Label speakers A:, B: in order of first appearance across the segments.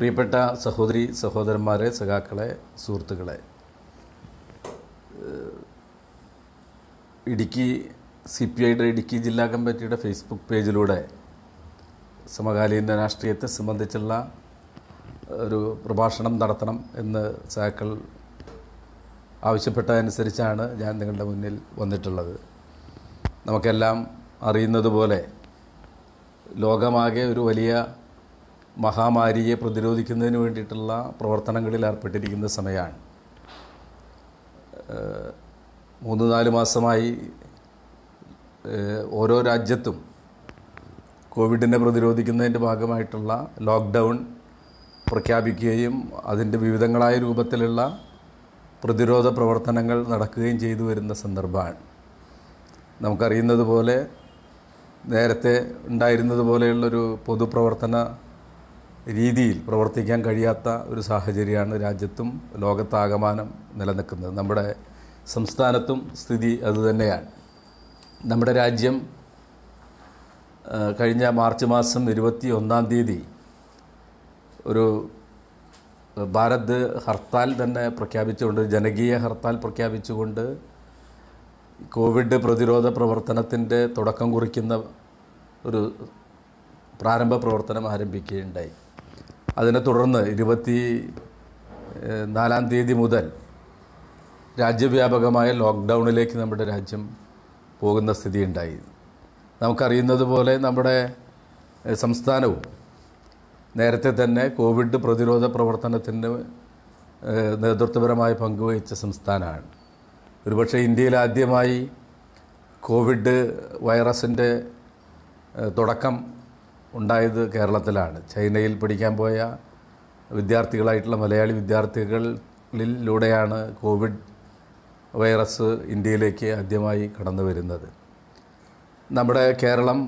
A: പ്രിയപ്പെട്ട സഹോദരി സഹോദരന്മാരെ സഖാക്കളെ സുഹൃത്തുക്കളെ ഇടുക്കി സി പി ഐയുടെ ഇടുക്കി ജില്ലാ കമ്മിറ്റിയുടെ ഫേസ്ബുക്ക് പേജിലൂടെ സമകാലീന രാഷ്ട്രീയത്തെ സംബന്ധിച്ചുള്ള ഒരു പ്രഭാഷണം നടത്തണം എന്ന് സഖാക്കൾ ആവശ്യപ്പെട്ടതനുസരിച്ചാണ് ഞാൻ നിങ്ങളുടെ മുന്നിൽ വന്നിട്ടുള്ളത് നമുക്കെല്ലാം അറിയുന്നതുപോലെ ലോകമാകെ ഒരു വലിയ മഹാമാരിയെ പ്രതിരോധിക്കുന്നതിന് വേണ്ടിയിട്ടുള്ള പ്രവർത്തനങ്ങളിൽ ഏർപ്പെട്ടിരിക്കുന്ന സമയമാണ് മൂന്ന് നാല് മാസമായി ഓരോ രാജ്യത്തും കോവിഡിനെ പ്രതിരോധിക്കുന്നതിൻ്റെ ഭാഗമായിട്ടുള്ള ലോക്ക്ഡൗൺ പ്രഖ്യാപിക്കുകയും അതിൻ്റെ വിവിധങ്ങളായ രൂപത്തിലുള്ള പ്രതിരോധ പ്രവർത്തനങ്ങൾ നടക്കുകയും ചെയ്തു വരുന്ന സന്ദർഭമാണ് നമുക്കറിയുന്നത് പോലെ നേരത്തെ ഉണ്ടായിരുന്നത് പോലെയുള്ളൊരു പൊതുപ്രവർത്തന രീതിയിൽ പ്രവർത്തിക്കാൻ കഴിയാത്ത ഒരു സാഹചര്യമാണ് രാജ്യത്തും ലോകത്താകമാനം നിലനിൽക്കുന്നത് നമ്മുടെ സംസ്ഥാനത്തും സ്ഥിതി അതുതന്നെയാണ് നമ്മുടെ രാജ്യം കഴിഞ്ഞ മാർച്ച് മാസം ഇരുപത്തി ഒന്നാം തീയതി ഒരു ഭാരത് ഹർത്താൽ തന്നെ പ്രഖ്യാപിച്ചുകൊണ്ട് ജനകീയ ഹർത്താൽ പ്രഖ്യാപിച്ചുകൊണ്ട് കോവിഡ് പ്രതിരോധ പ്രവർത്തനത്തിൻ്റെ തുടക്കം കുറിക്കുന്ന ഒരു പ്രാരംഭ പ്രവർത്തനം ആരംഭിക്കുകയുണ്ടായി അതിനെ തുടർന്ന് ഇരുപത്തി നാലാം തീയതി മുതൽ രാജ്യവ്യാപകമായ ലോക്ക്ഡൗണിലേക്ക് നമ്മുടെ രാജ്യം പോകുന്ന ഉണ്ടായി നമുക്കറിയുന്നത് പോലെ നമ്മുടെ സംസ്ഥാനവും നേരത്തെ തന്നെ കോവിഡ് പ്രതിരോധ പ്രവർത്തനത്തിന് നേതൃത്വപരമായ പങ്കുവഹിച്ച സംസ്ഥാനമാണ് ഒരുപക്ഷെ ഇന്ത്യയിൽ ആദ്യമായി കോവിഡ് വൈറസിൻ്റെ തുടക്കം ഉണ്ടായത് കേരളത്തിലാണ് ചൈനയിൽ പഠിക്കാൻ പോയ വിദ്യാർത്ഥികളായിട്ടുള്ള മലയാളി വിദ്യാർത്ഥികളിലൂടെയാണ് കോവിഡ് വൈറസ് ഇന്ത്യയിലേക്ക് ആദ്യമായി കടന്നു വരുന്നത് നമ്മുടെ കേരളം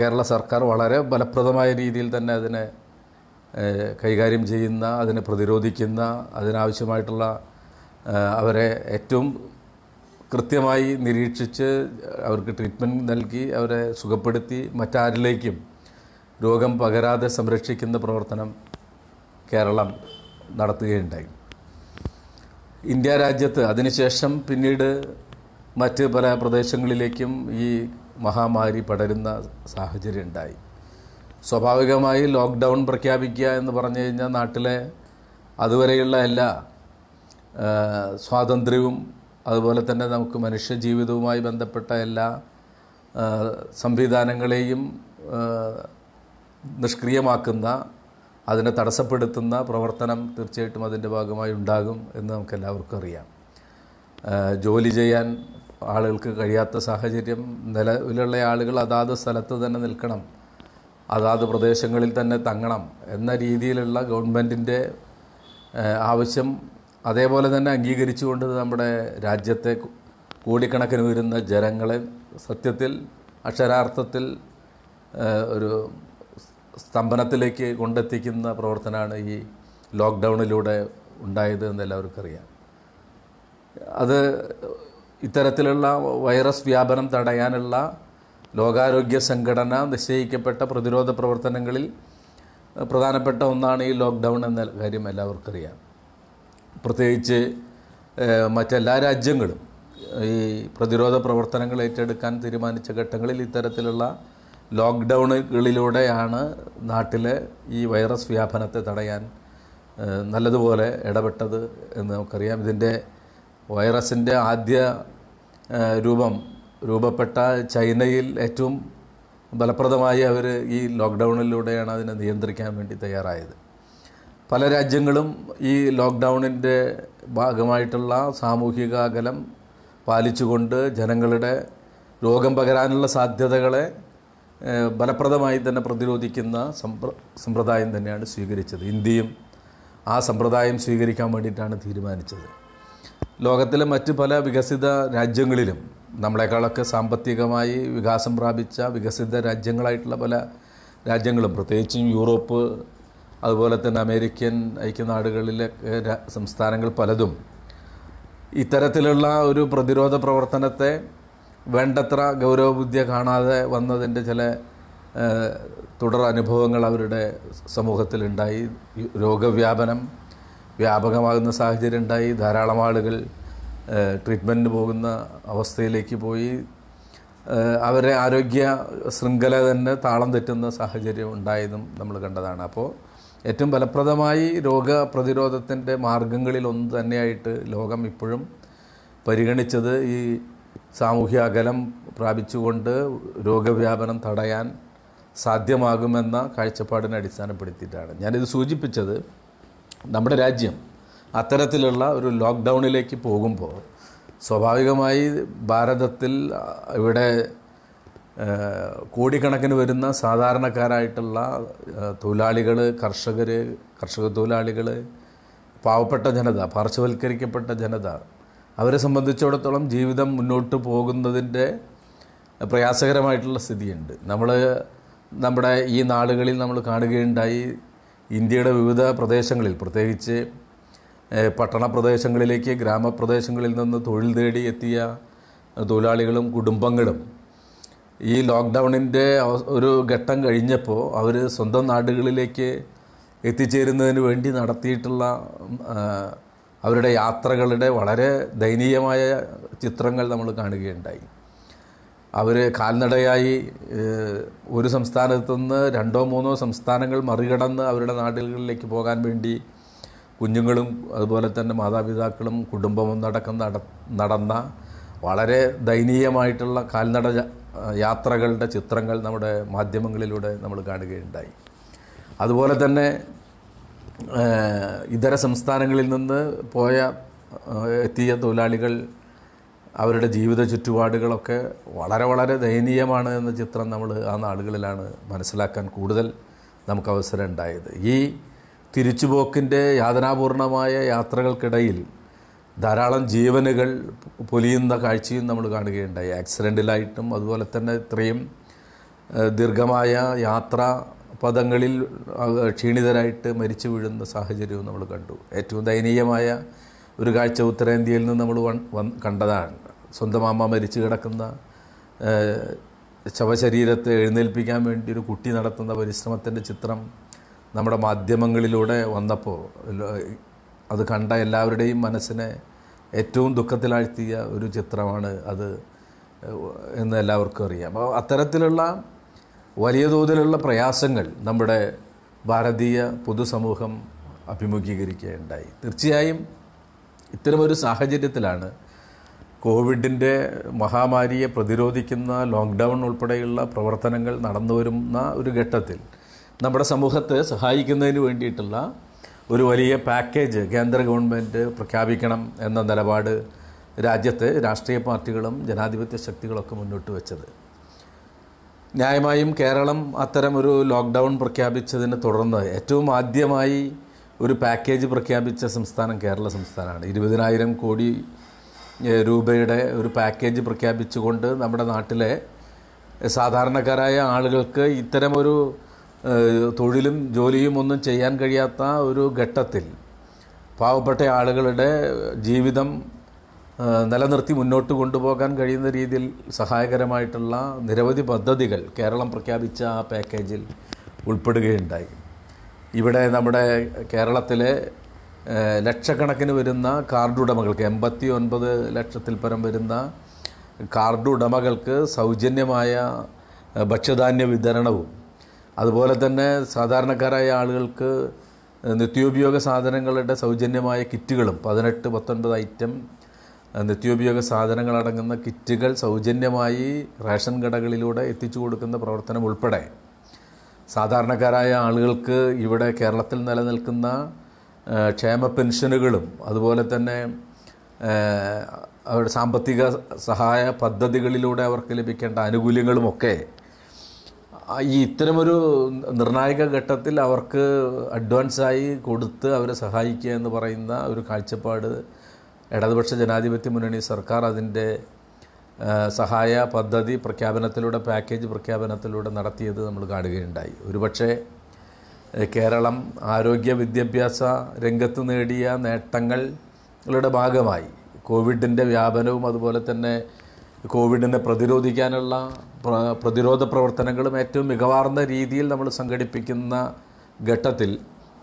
A: കേരള സർക്കാർ വളരെ ഫലപ്രദമായ രീതിയിൽ തന്നെ അതിനെ കൈകാര്യം ചെയ്യുന്ന അതിനെ പ്രതിരോധിക്കുന്ന അതിനാവശ്യമായിട്ടുള്ള അവരെ ഏറ്റവും കൃത്യമായി നിരീക്ഷിച്ച് അവർക്ക് ട്രീറ്റ്മെൻറ്റ് നൽകി അവരെ സുഖപ്പെടുത്തി മറ്റാരിലേക്കും രോഗം പകരാതെ സംരക്ഷിക്കുന്ന പ്രവർത്തനം കേരളം നടത്തുകയുണ്ടായി ഇന്ത്യ രാജ്യത്ത് അതിനുശേഷം പിന്നീട് മറ്റ് പല പ്രദേശങ്ങളിലേക്കും ഈ മഹാമാരി പടരുന്ന സാഹചര്യം ഉണ്ടായി സ്വാഭാവികമായി ലോക്ക്ഡൗൺ പ്രഖ്യാപിക്കുക എന്ന് പറഞ്ഞു കഴിഞ്ഞാൽ നാട്ടിലെ അതുവരെയുള്ള എല്ലാ സ്വാതന്ത്ര്യവും അതുപോലെ തന്നെ നമുക്ക് മനുഷ്യ ജീവിതവുമായി ബന്ധപ്പെട്ട എല്ലാ സംവിധാനങ്ങളെയും നിഷ്ക്രിയമാക്കുന്ന അതിനെ തടസ്സപ്പെടുത്തുന്ന പ്രവർത്തനം തീർച്ചയായിട്ടും അതിൻ്റെ ഭാഗമായി ഉണ്ടാകും എന്ന് നമുക്ക് എല്ലാവർക്കും അറിയാം ജോലി ചെയ്യാൻ ആളുകൾക്ക് കഴിയാത്ത സാഹചര്യം നിലവിലുള്ള ആളുകൾ അതാത് സ്ഥലത്ത് തന്നെ നിൽക്കണം അതാത് പ്രദേശങ്ങളിൽ തന്നെ തങ്ങണം എന്ന രീതിയിലുള്ള ഗവൺമെൻറ്റിൻ്റെ ആവശ്യം അതേപോലെ തന്നെ അംഗീകരിച്ചുകൊണ്ട് നമ്മുടെ രാജ്യത്തെ കോടിക്കണക്കിന് വരുന്ന ജനങ്ങളെ സത്യത്തിൽ അക്ഷരാർത്ഥത്തിൽ ഒരു സ്തംഭനത്തിലേക്ക് കൊണ്ടെത്തിക്കുന്ന പ്രവർത്തനമാണ് ഈ ലോക്ക്ഡൗണിലൂടെ ഉണ്ടായത് എന്ന് എല്ലാവർക്കും അറിയാം അത് ഇത്തരത്തിലുള്ള വൈറസ് വ്യാപനം തടയാനുള്ള ലോകാരോഗ്യ സംഘടന നിശ്ചയിക്കപ്പെട്ട പ്രതിരോധ പ്രവർത്തനങ്ങളിൽ പ്രധാനപ്പെട്ട ഒന്നാണ് ഈ ലോക്ക്ഡൗൺ എന്ന കാര്യം എല്ലാവർക്കും അറിയാം പ്രത്യേകിച്ച് മറ്റെല്ലാ രാജ്യങ്ങളും ഈ പ്രതിരോധ പ്രവർത്തനങ്ങൾ ഏറ്റെടുക്കാൻ തീരുമാനിച്ച ഘട്ടങ്ങളിൽ ഇത്തരത്തിലുള്ള ലോക്ക്ഡൗണുകളിലൂടെയാണ് നാട്ടിലെ ഈ വൈറസ് വ്യാപനത്തെ തടയാൻ നല്ലതുപോലെ ഇടപെട്ടത് എന്ന് നമുക്കറിയാം ഇതിൻ്റെ വൈറസിൻ്റെ ആദ്യ രൂപം രൂപപ്പെട്ട ചൈനയിൽ ഏറ്റവും ഫലപ്രദമായി അവർ ഈ ലോക്ക്ഡൗണിലൂടെയാണ് അതിനെ നിയന്ത്രിക്കാൻ വേണ്ടി തയ്യാറായത് പല രാജ്യങ്ങളും ഈ ലോക്ക്ഡൗണിൻ്റെ ഭാഗമായിട്ടുള്ള സാമൂഹിക അകലം പാലിച്ചുകൊണ്ട് ജനങ്ങളുടെ രോഗം പകരാനുള്ള സാധ്യതകളെ ഫലപ്രദമായി തന്നെ പ്രതിരോധിക്കുന്ന സമ്പ്ര സമ്പ്രദായം തന്നെയാണ് സ്വീകരിച്ചത് ഇന്ത്യയും ആ സമ്പ്രദായം സ്വീകരിക്കാൻ വേണ്ടിയിട്ടാണ് തീരുമാനിച്ചത് ലോകത്തിലെ മറ്റ് പല വികസിത രാജ്യങ്ങളിലും നമ്മളെക്കാളൊക്കെ സാമ്പത്തികമായി വികാസം പ്രാപിച്ച വികസിത രാജ്യങ്ങളായിട്ടുള്ള പല രാജ്യങ്ങളും പ്രത്യേകിച്ചും യൂറോപ്പ് അതുപോലെ തന്നെ അമേരിക്കൻ ഐക്യനാടുകളിലെ സംസ്ഥാനങ്ങൾ പലതും ഇത്തരത്തിലുള്ള ഒരു പ്രതിരോധ പ്രവർത്തനത്തെ വേണ്ടത്ര ഗൗരവബുദ്ധിയെ കാണാതെ വന്നതിൻ്റെ ചില തുടർ അനുഭവങ്ങൾ അവരുടെ സമൂഹത്തിലുണ്ടായി രോഗവ്യാപനം വ്യാപകമാകുന്ന സാഹചര്യം ഉണ്ടായി ധാരാളം ആളുകൾ ട്രീറ്റ്മെൻറ്റിന് പോകുന്ന അവസ്ഥയിലേക്ക് പോയി അവരെ ആരോഗ്യ ശൃംഖല തന്നെ താളം തെറ്റുന്ന സാഹചര്യം ഉണ്ടായതും നമ്മൾ കണ്ടതാണ് അപ്പോൾ ഏറ്റവും ഫലപ്രദമായി രോഗപ്രതിരോധത്തിൻ്റെ മാർഗങ്ങളിലൊന്ന് തന്നെയായിട്ട് ലോകം ഇപ്പോഴും പരിഗണിച്ചത് ഈ സാമൂഹ്യ അകലം പ്രാപിച്ചുകൊണ്ട് രോഗവ്യാപനം തടയാൻ സാധ്യമാകുമെന്ന കാഴ്ചപ്പാടിനെ അടിസ്ഥാനപ്പെടുത്തിയിട്ടാണ് ഞാനിത് സൂചിപ്പിച്ചത് നമ്മുടെ രാജ്യം അത്തരത്തിലുള്ള ഒരു ലോക്ക്ഡൗണിലേക്ക് പോകുമ്പോൾ സ്വാഭാവികമായി ഭാരതത്തിൽ ഇവിടെ കോടിക്കണക്കിന് വരുന്ന സാധാരണക്കാരായിട്ടുള്ള തൊഴിലാളികൾ കർഷകർ കർഷക തൊഴിലാളികൾ പാവപ്പെട്ട ജനത പാർശ്വവൽക്കരിക്കപ്പെട്ട ജനത അവരെ സംബന്ധിച്ചിടത്തോളം ജീവിതം മുന്നോട്ട് പോകുന്നതിൻ്റെ പ്രയാസകരമായിട്ടുള്ള സ്ഥിതിയുണ്ട് നമ്മൾ നമ്മുടെ ഈ നാടുകളിൽ നമ്മൾ കാണുകയുണ്ടായി ഇന്ത്യയുടെ വിവിധ പ്രദേശങ്ങളിൽ പ്രത്യേകിച്ച് പട്ടണ പ്രദേശങ്ങളിലേക്ക് ഗ്രാമപ്രദേശങ്ങളിൽ നിന്ന് തൊഴിൽ തേടി എത്തിയ തൊഴിലാളികളും കുടുംബങ്ങളും ഈ ലോക്ക്ഡൗണിൻ്റെ ഒരു ഘട്ടം കഴിഞ്ഞപ്പോൾ അവർ സ്വന്തം നാടുകളിലേക്ക് എത്തിച്ചേരുന്നതിന് വേണ്ടി നടത്തിയിട്ടുള്ള അവരുടെ യാത്രകളുടെ വളരെ ദയനീയമായ ചിത്രങ്ങൾ നമ്മൾ കാണുകയുണ്ടായി അവർ കാൽനടയായി ഒരു സംസ്ഥാനത്തു നിന്ന് രണ്ടോ മൂന്നോ സംസ്ഥാനങ്ങൾ മറികടന്ന് അവരുടെ നാടുകളിലേക്ക് പോകാൻ വേണ്ടി കുഞ്ഞുങ്ങളും അതുപോലെ തന്നെ മാതാപിതാക്കളും കുടുംബവും നടക്കം നടന്ന വളരെ ദയനീയമായിട്ടുള്ള കാൽനട യാത്രകളുടെ ചിത്രങ്ങൾ നമ്മുടെ മാധ്യമങ്ങളിലൂടെ നമ്മൾ കാണുകയുണ്ടായി അതുപോലെ തന്നെ ഇതര സംസ്ഥാനങ്ങളിൽ നിന്ന് പോയ എത്തിയ തൊഴിലാളികൾ അവരുടെ ജീവിത ചുറ്റുപാടുകളൊക്കെ വളരെ വളരെ ദയനീയമാണ് എന്ന ചിത്രം നമ്മൾ ആ നാടുകളിലാണ് മനസ്സിലാക്കാൻ കൂടുതൽ നമുക്ക് അവസരം ഉണ്ടായത് ഈ തിരിച്ചുപോക്കിൻ്റെ യാതനാപൂർണമായ യാത്രകൾക്കിടയിൽ ധാരാളം ജീവനുകൾ പൊലിയുന്ന കാഴ്ചയും നമ്മൾ കാണുകയുണ്ടായി ആക്സിഡൻറ്റിലായിട്ടും അതുപോലെ തന്നെ ഇത്രയും ദീർഘമായ യാത്ര പദങ്ങളിൽ ക്ഷീണിതരായിട്ട് മരിച്ചു വീഴുന്ന സാഹചര്യവും നമ്മൾ കണ്ടു ഏറ്റവും ദയനീയമായ ഒരു കാഴ്ച ഉത്തരേന്ത്യയിൽ നിന്ന് നമ്മൾ കണ്ടതാണ് സ്വന്തം അമ്മ മരിച്ചു കിടക്കുന്ന ശവശരീരത്തെ എഴുന്നേൽപ്പിക്കാൻ വേണ്ടി ഒരു കുട്ടി നടത്തുന്ന പരിശ്രമത്തിൻ്റെ ചിത്രം നമ്മുടെ മാധ്യമങ്ങളിലൂടെ വന്നപ്പോൾ അത് കണ്ട എല്ലാവരുടെയും മനസ്സിനെ ഏറ്റവും ദുഃഖത്തിലാഴ്ത്തിയ ഒരു ചിത്രമാണ് അത് എന്ന് എല്ലാവർക്കും അറിയാം അപ്പോൾ അത്തരത്തിലുള്ള വലിയ തോതിലുള്ള പ്രയാസങ്ങൾ നമ്മുടെ ഭാരതീയ പൊതുസമൂഹം അഭിമുഖീകരിക്കുകയുണ്ടായി തീർച്ചയായും ഇത്തരമൊരു സാഹചര്യത്തിലാണ് കോവിഡിൻ്റെ മഹാമാരിയെ പ്രതിരോധിക്കുന്ന ലോക്ക്ഡൗൺ ഉൾപ്പെടെയുള്ള പ്രവർത്തനങ്ങൾ നടന്നു വരുന്ന ഒരു ഘട്ടത്തിൽ നമ്മുടെ സമൂഹത്തെ സഹായിക്കുന്നതിന് വേണ്ടിയിട്ടുള്ള ഒരു വലിയ പാക്കേജ് കേന്ദ്ര ഗവൺമെൻറ് പ്രഖ്യാപിക്കണം എന്ന നിലപാട് രാജ്യത്തെ രാഷ്ട്രീയ പാർട്ടികളും ജനാധിപത്യ ശക്തികളൊക്കെ മുന്നോട്ട് വെച്ചത് ന്യായമായും കേരളം അത്തരം ഒരു ലോക്ക്ഡൗൺ പ്രഖ്യാപിച്ചതിന് തുടർന്ന് ഏറ്റവും ആദ്യമായി ഒരു പാക്കേജ് പ്രഖ്യാപിച്ച സംസ്ഥാനം കേരള സംസ്ഥാനമാണ് ഇരുപതിനായിരം കോടി രൂപയുടെ ഒരു പാക്കേജ് പ്രഖ്യാപിച്ചുകൊണ്ട് നമ്മുടെ നാട്ടിലെ സാധാരണക്കാരായ ആളുകൾക്ക് ഇത്തരമൊരു തൊഴിലും ജോലിയും ഒന്നും ചെയ്യാൻ കഴിയാത്ത ഒരു ഘട്ടത്തിൽ പാവപ്പെട്ട ആളുകളുടെ ജീവിതം നിലനിർത്തി മുന്നോട്ട് കൊണ്ടുപോകാൻ കഴിയുന്ന രീതിയിൽ സഹായകരമായിട്ടുള്ള നിരവധി പദ്ധതികൾ കേരളം പ്രഖ്യാപിച്ച ആ പാക്കേജിൽ ഉൾപ്പെടുകയുണ്ടായി ഇവിടെ നമ്മുടെ കേരളത്തിലെ ലക്ഷക്കണക്കിന് വരുന്ന കാർഡുടമകൾക്ക് എൺപത്തി ഒൻപത് ലക്ഷത്തിൽ പരം വരുന്ന കാർഡുടമകൾക്ക് സൗജന്യമായ ഭക്ഷ്യധാന്യ വിതരണവും അതുപോലെ തന്നെ സാധാരണക്കാരായ ആളുകൾക്ക് നിത്യോപയോഗ സാധനങ്ങളുടെ സൗജന്യമായ കിറ്റുകളും പതിനെട്ട് പത്തൊൻപത് ഐറ്റം നിത്യോപയോഗ സാധനങ്ങളടങ്ങുന്ന കിറ്റുകൾ സൗജന്യമായി റേഷൻ കടകളിലൂടെ എത്തിച്ചു കൊടുക്കുന്ന പ്രവർത്തനം ഉൾപ്പെടെ സാധാരണക്കാരായ ആളുകൾക്ക് ഇവിടെ കേരളത്തിൽ നിലനിൽക്കുന്ന ക്ഷേമ പെൻഷനുകളും അതുപോലെ തന്നെ അവരുടെ സാമ്പത്തിക സഹായ പദ്ധതികളിലൂടെ അവർക്ക് ലഭിക്കേണ്ട ആനുകൂല്യങ്ങളുമൊക്കെ ഈ ഇത്തരമൊരു നിർണായക ഘട്ടത്തിൽ അവർക്ക് അഡ്വാൻസായി കൊടുത്ത് അവരെ സഹായിക്കുക എന്ന് പറയുന്ന ഒരു കാഴ്ചപ്പാട് ഇടതുപക്ഷ ജനാധിപത്യ മുന്നണി സർക്കാർ അതിൻ്റെ സഹായ പദ്ധതി പ്രഖ്യാപനത്തിലൂടെ പാക്കേജ് പ്രഖ്യാപനത്തിലൂടെ നടത്തിയത് നമ്മൾ കാണുകയുണ്ടായി ഒരുപക്ഷെ കേരളം ആരോഗ്യ വിദ്യാഭ്യാസ രംഗത്ത് നേടിയ നേട്ടങ്ങളുടെ ഭാഗമായി കോവിഡിൻ്റെ വ്യാപനവും അതുപോലെ തന്നെ കോവിഡിനെ പ്രതിരോധിക്കാനുള്ള പ്രതിരോധ പ്രവർത്തനങ്ങളും ഏറ്റവും മികവാർന്ന രീതിയിൽ നമ്മൾ സംഘടിപ്പിക്കുന്ന ഘട്ടത്തിൽ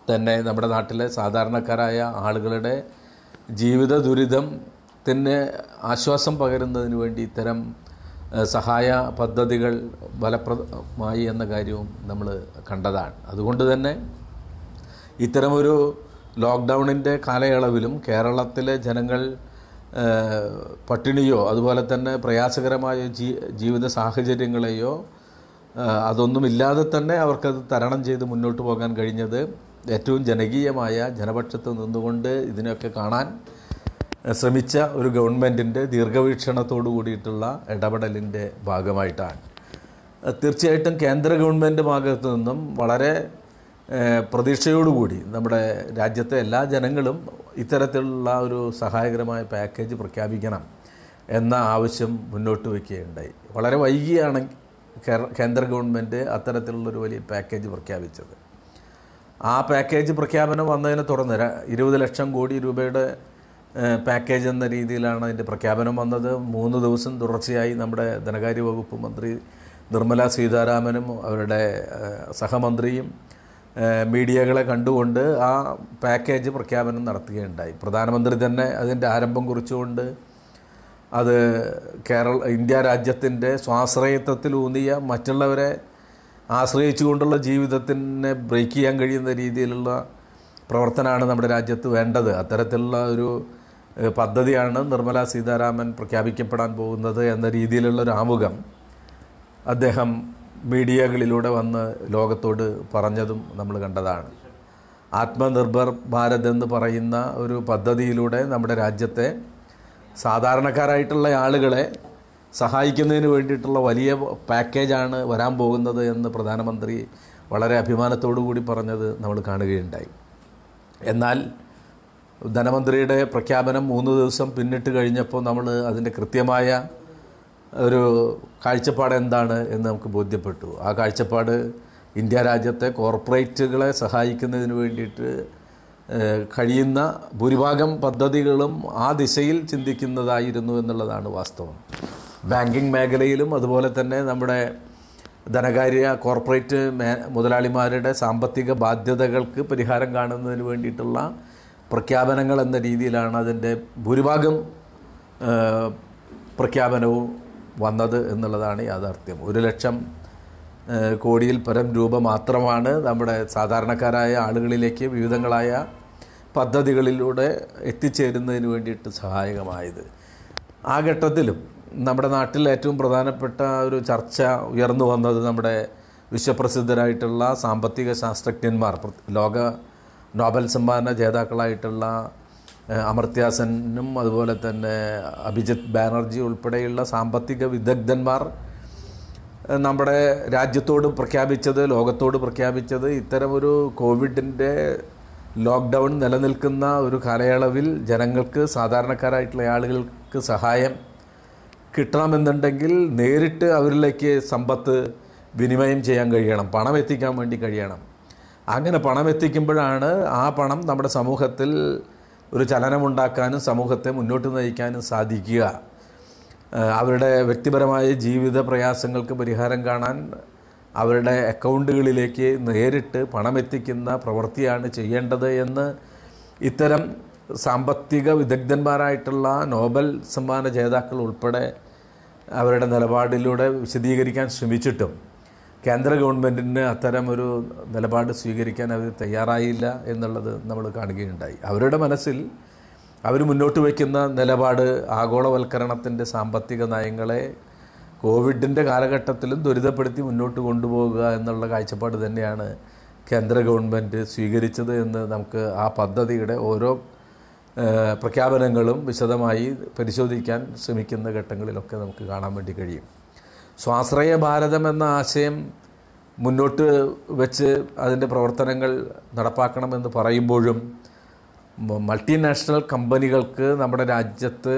A: തന്നെ നമ്മുടെ നാട്ടിലെ സാധാരണക്കാരായ ആളുകളുടെ ജീവിത ദുരിതം തന്നെ ആശ്വാസം പകരുന്നതിന് വേണ്ടി ഇത്തരം സഹായ പദ്ധതികൾ ഫലപ്രദമായി എന്ന കാര്യവും നമ്മൾ കണ്ടതാണ് അതുകൊണ്ട് തന്നെ ഇത്തരമൊരു ലോക്ക്ഡൗണിൻ്റെ കാലയളവിലും കേരളത്തിലെ ജനങ്ങൾ പട്ടിണിയോ അതുപോലെ തന്നെ പ്രയാസകരമായ ജീ ജീവിത സാഹചര്യങ്ങളെയോ അതൊന്നുമില്ലാതെ തന്നെ അവർക്കത് തരണം ചെയ്ത് മുന്നോട്ട് പോകാൻ കഴിഞ്ഞത് ഏറ്റവും ജനകീയമായ ജനപക്ഷത്ത് നിന്നുകൊണ്ട് ഇതിനെയൊക്കെ കാണാൻ ശ്രമിച്ച ഒരു ഗവൺമെൻറ്റിൻ്റെ ദീർഘവീക്ഷണത്തോടു കൂടിയിട്ടുള്ള ഇടപെടലിൻ്റെ ഭാഗമായിട്ടാണ് തീർച്ചയായിട്ടും കേന്ദ്ര ഗവൺമെൻറ് ഭാഗത്തു നിന്നും വളരെ പ്രതീക്ഷയോടുകൂടി നമ്മുടെ രാജ്യത്തെ എല്ലാ ജനങ്ങളും ഇത്തരത്തിലുള്ള ഒരു സഹായകരമായ പാക്കേജ് പ്രഖ്യാപിക്കണം എന്ന ആവശ്യം മുന്നോട്ട് വയ്ക്കുകയുണ്ടായി വളരെ വൈകിയാണ് കേന്ദ്ര ഗവൺമെൻറ് അത്തരത്തിലുള്ളൊരു വലിയ പാക്കേജ് പ്രഖ്യാപിച്ചത് ആ പാക്കേജ് പ്രഖ്യാപനം വന്നതിനെ തുടർന്ന് ഇരുപത് ലക്ഷം കോടി രൂപയുടെ പാക്കേജ് എന്ന രീതിയിലാണ് അതിൻ്റെ പ്രഖ്യാപനം വന്നത് മൂന്ന് ദിവസം തുടർച്ചയായി നമ്മുടെ ധനകാര്യ വകുപ്പ് മന്ത്രി നിർമ്മല സീതാരാമനും അവരുടെ സഹമന്ത്രിയും മീഡിയകളെ കണ്ടുകൊണ്ട് ആ പാക്കേജ് പ്രഖ്യാപനം നടത്തുകയുണ്ടായി പ്രധാനമന്ത്രി തന്നെ അതിൻ്റെ ആരംഭം കുറിച്ചുകൊണ്ട് അത് കേരള ഇന്ത്യ രാജ്യത്തിൻ്റെ സ്വാശ്രയത്വത്തിലൂന്നിയ മറ്റുള്ളവരെ ആശ്രയിച്ചുകൊണ്ടുള്ള ജീവിതത്തിനെ ബ്രേക്ക് ചെയ്യാൻ കഴിയുന്ന രീതിയിലുള്ള പ്രവർത്തനമാണ് നമ്മുടെ രാജ്യത്ത് വേണ്ടത് അത്തരത്തിലുള്ള ഒരു പദ്ധതിയാണ് നിർമ്മല സീതാരാമൻ പ്രഖ്യാപിക്കപ്പെടാൻ പോകുന്നത് എന്ന രീതിയിലുള്ള ഒരു ആമുഖം അദ്ദേഹം മീഡിയകളിലൂടെ വന്ന് ലോകത്തോട് പറഞ്ഞതും നമ്മൾ കണ്ടതാണ് ആത്മനിർഭർ ഭാരത് എന്ന് പറയുന്ന ഒരു പദ്ധതിയിലൂടെ നമ്മുടെ രാജ്യത്തെ സാധാരണക്കാരായിട്ടുള്ള ആളുകളെ സഹായിക്കുന്നതിന് വേണ്ടിയിട്ടുള്ള വലിയ പാക്കേജാണ് വരാൻ പോകുന്നത് എന്ന് പ്രധാനമന്ത്രി വളരെ അഭിമാനത്തോടു കൂടി പറഞ്ഞത് നമ്മൾ കാണുകയുണ്ടായി എന്നാൽ ധനമന്ത്രിയുടെ പ്രഖ്യാപനം മൂന്ന് ദിവസം പിന്നിട്ട് കഴിഞ്ഞപ്പോൾ നമ്മൾ അതിൻ്റെ കൃത്യമായ ഒരു കാഴ്ചപ്പാട് എന്താണ് എന്ന് നമുക്ക് ബോധ്യപ്പെട്ടു ആ കാഴ്ചപ്പാട് ഇന്ത്യ രാജ്യത്തെ കോർപ്പറേറ്റുകളെ സഹായിക്കുന്നതിന് വേണ്ടിയിട്ട് കഴിയുന്ന ഭൂരിഭാഗം പദ്ധതികളും ആ ദിശയിൽ ചിന്തിക്കുന്നതായിരുന്നു എന്നുള്ളതാണ് വാസ്തവം ബാങ്കിങ് മേഖലയിലും അതുപോലെ തന്നെ നമ്മുടെ ധനകാര്യ കോർപ്പറേറ്റ് മേ മുതലാളിമാരുടെ സാമ്പത്തിക ബാധ്യതകൾക്ക് പരിഹാരം കാണുന്നതിന് വേണ്ടിയിട്ടുള്ള പ്രഖ്യാപനങ്ങൾ എന്ന രീതിയിലാണ് അതിൻ്റെ ഭൂരിഭാഗം പ്രഖ്യാപനവും വന്നത് എന്നുള്ളതാണ് യാഥാർത്ഥ്യം ഒരു ലക്ഷം കോടിയിൽ പരം രൂപ മാത്രമാണ് നമ്മുടെ സാധാരണക്കാരായ ആളുകളിലേക്ക് വിവിധങ്ങളായ പദ്ധതികളിലൂടെ എത്തിച്ചേരുന്നതിന് വേണ്ടിയിട്ട് സഹായകമായത് ആ ഘട്ടത്തിലും നമ്മുടെ നാട്ടിൽ ഏറ്റവും പ്രധാനപ്പെട്ട ഒരു ചർച്ച ഉയർന്നു വന്നത് നമ്മുടെ വിശ്വപ്രസിദ്ധരായിട്ടുള്ള സാമ്പത്തിക ശാസ്ത്രജ്ഞന്മാർ ലോക നോബൽ സമ്മാന ജേതാക്കളായിട്ടുള്ള അമർത്യാസനും അതുപോലെ തന്നെ അഭിജിത് ബാനർജി ഉൾപ്പെടെയുള്ള സാമ്പത്തിക വിദഗ്ധന്മാർ നമ്മുടെ രാജ്യത്തോട് പ്രഖ്യാപിച്ചത് ലോകത്തോട് പ്രഖ്യാപിച്ചത് ഇത്തരമൊരു കോവിഡിൻ്റെ ലോക്ക്ഡൗൺ നിലനിൽക്കുന്ന ഒരു കാലയളവിൽ ജനങ്ങൾക്ക് സാധാരണക്കാരായിട്ടുള്ള ആളുകൾ അവർക്ക് സഹായം കിട്ടണമെന്നുണ്ടെങ്കിൽ നേരിട്ട് അവരിലേക്ക് സമ്പത്ത് വിനിമയം ചെയ്യാൻ കഴിയണം പണം എത്തിക്കാൻ വേണ്ടി കഴിയണം അങ്ങനെ പണം എത്തിക്കുമ്പോഴാണ് ആ പണം നമ്മുടെ സമൂഹത്തിൽ ഒരു ചലനമുണ്ടാക്കാനും സമൂഹത്തെ മുന്നോട്ട് നയിക്കാനും സാധിക്കുക അവരുടെ വ്യക്തിപരമായ ജീവിത പ്രയാസങ്ങൾക്ക് പരിഹാരം കാണാൻ അവരുടെ അക്കൗണ്ടുകളിലേക്ക് നേരിട്ട് പണമെത്തിക്കുന്ന പ്രവൃത്തിയാണ് ചെയ്യേണ്ടത് എന്ന് ഇത്തരം സാമ്പത്തിക വിദഗ്ധന്മാരായിട്ടുള്ള നോബൽ സമ്മാന ജേതാക്കൾ ഉൾപ്പെടെ അവരുടെ നിലപാടിലൂടെ വിശദീകരിക്കാൻ ശ്രമിച്ചിട്ടും കേന്ദ്ര ഗവൺമെൻറ്റിന് അത്തരം ഒരു നിലപാട് സ്വീകരിക്കാൻ അവർ തയ്യാറായില്ല എന്നുള്ളത് നമ്മൾ കാണുകയുണ്ടായി അവരുടെ മനസ്സിൽ അവർ മുന്നോട്ട് വയ്ക്കുന്ന നിലപാട് ആഗോളവൽക്കരണത്തിൻ്റെ സാമ്പത്തിക നയങ്ങളെ കോവിഡിൻ്റെ കാലഘട്ടത്തിലും ത്വരിതപ്പെടുത്തി മുന്നോട്ട് കൊണ്ടുപോകുക എന്നുള്ള കാഴ്ചപ്പാട് തന്നെയാണ് കേന്ദ്ര ഗവൺമെൻറ് സ്വീകരിച്ചത് എന്ന് നമുക്ക് ആ പദ്ധതിയുടെ ഓരോ പ്രഖ്യാപനങ്ങളും വിശദമായി പരിശോധിക്കാൻ ശ്രമിക്കുന്ന ഘട്ടങ്ങളിലൊക്കെ നമുക്ക് കാണാൻ വേണ്ടി കഴിയും സ്വാശ്രയ ഭാരതം എന്ന ആശയം മുന്നോട്ട് വെച്ച് അതിൻ്റെ പ്രവർത്തനങ്ങൾ നടപ്പാക്കണമെന്ന് പറയുമ്പോഴും മൾട്ടിനാഷണൽ കമ്പനികൾക്ക് നമ്മുടെ രാജ്യത്ത്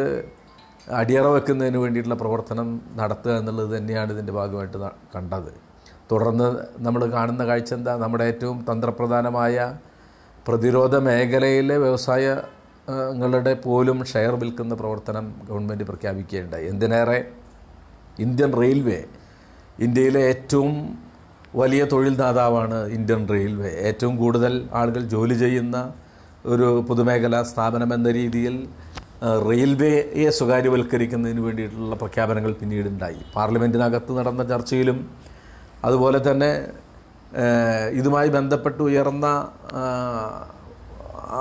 A: അടിയറ വെക്കുന്നതിന് വേണ്ടിയിട്ടുള്ള പ്രവർത്തനം നടത്തുക എന്നുള്ളത് തന്നെയാണ് ഇതിൻ്റെ ഭാഗമായിട്ട് കണ്ടത് തുടർന്ന് നമ്മൾ കാണുന്ന കാഴ്ച എന്താ നമ്മുടെ ഏറ്റവും തന്ത്രപ്രധാനമായ പ്രതിരോധ മേഖലയിലെ വ്യവസായ ങ്ങളുടെ പോലും ഷെയർ വിൽക്കുന്ന പ്രവർത്തനം ഗവൺമെൻറ് പ്രഖ്യാപിക്കുകയുണ്ടായി എന്തിനേറെ ഇന്ത്യൻ റെയിൽവേ ഇന്ത്യയിലെ ഏറ്റവും വലിയ തൊഴിൽദാതാവാണ് ഇന്ത്യൻ റെയിൽവേ ഏറ്റവും കൂടുതൽ ആളുകൾ ജോലി ചെയ്യുന്ന ഒരു പൊതുമേഖലാ സ്ഥാപനം എന്ന രീതിയിൽ റെയിൽവേയെ സ്വകാര്യവൽക്കരിക്കുന്നതിന് വേണ്ടിയിട്ടുള്ള പ്രഖ്യാപനങ്ങൾ പിന്നീടുണ്ടായി പാർലമെൻറ്റിനകത്ത് നടന്ന ചർച്ചയിലും അതുപോലെ തന്നെ ഇതുമായി ബന്ധപ്പെട്ട് ഉയർന്ന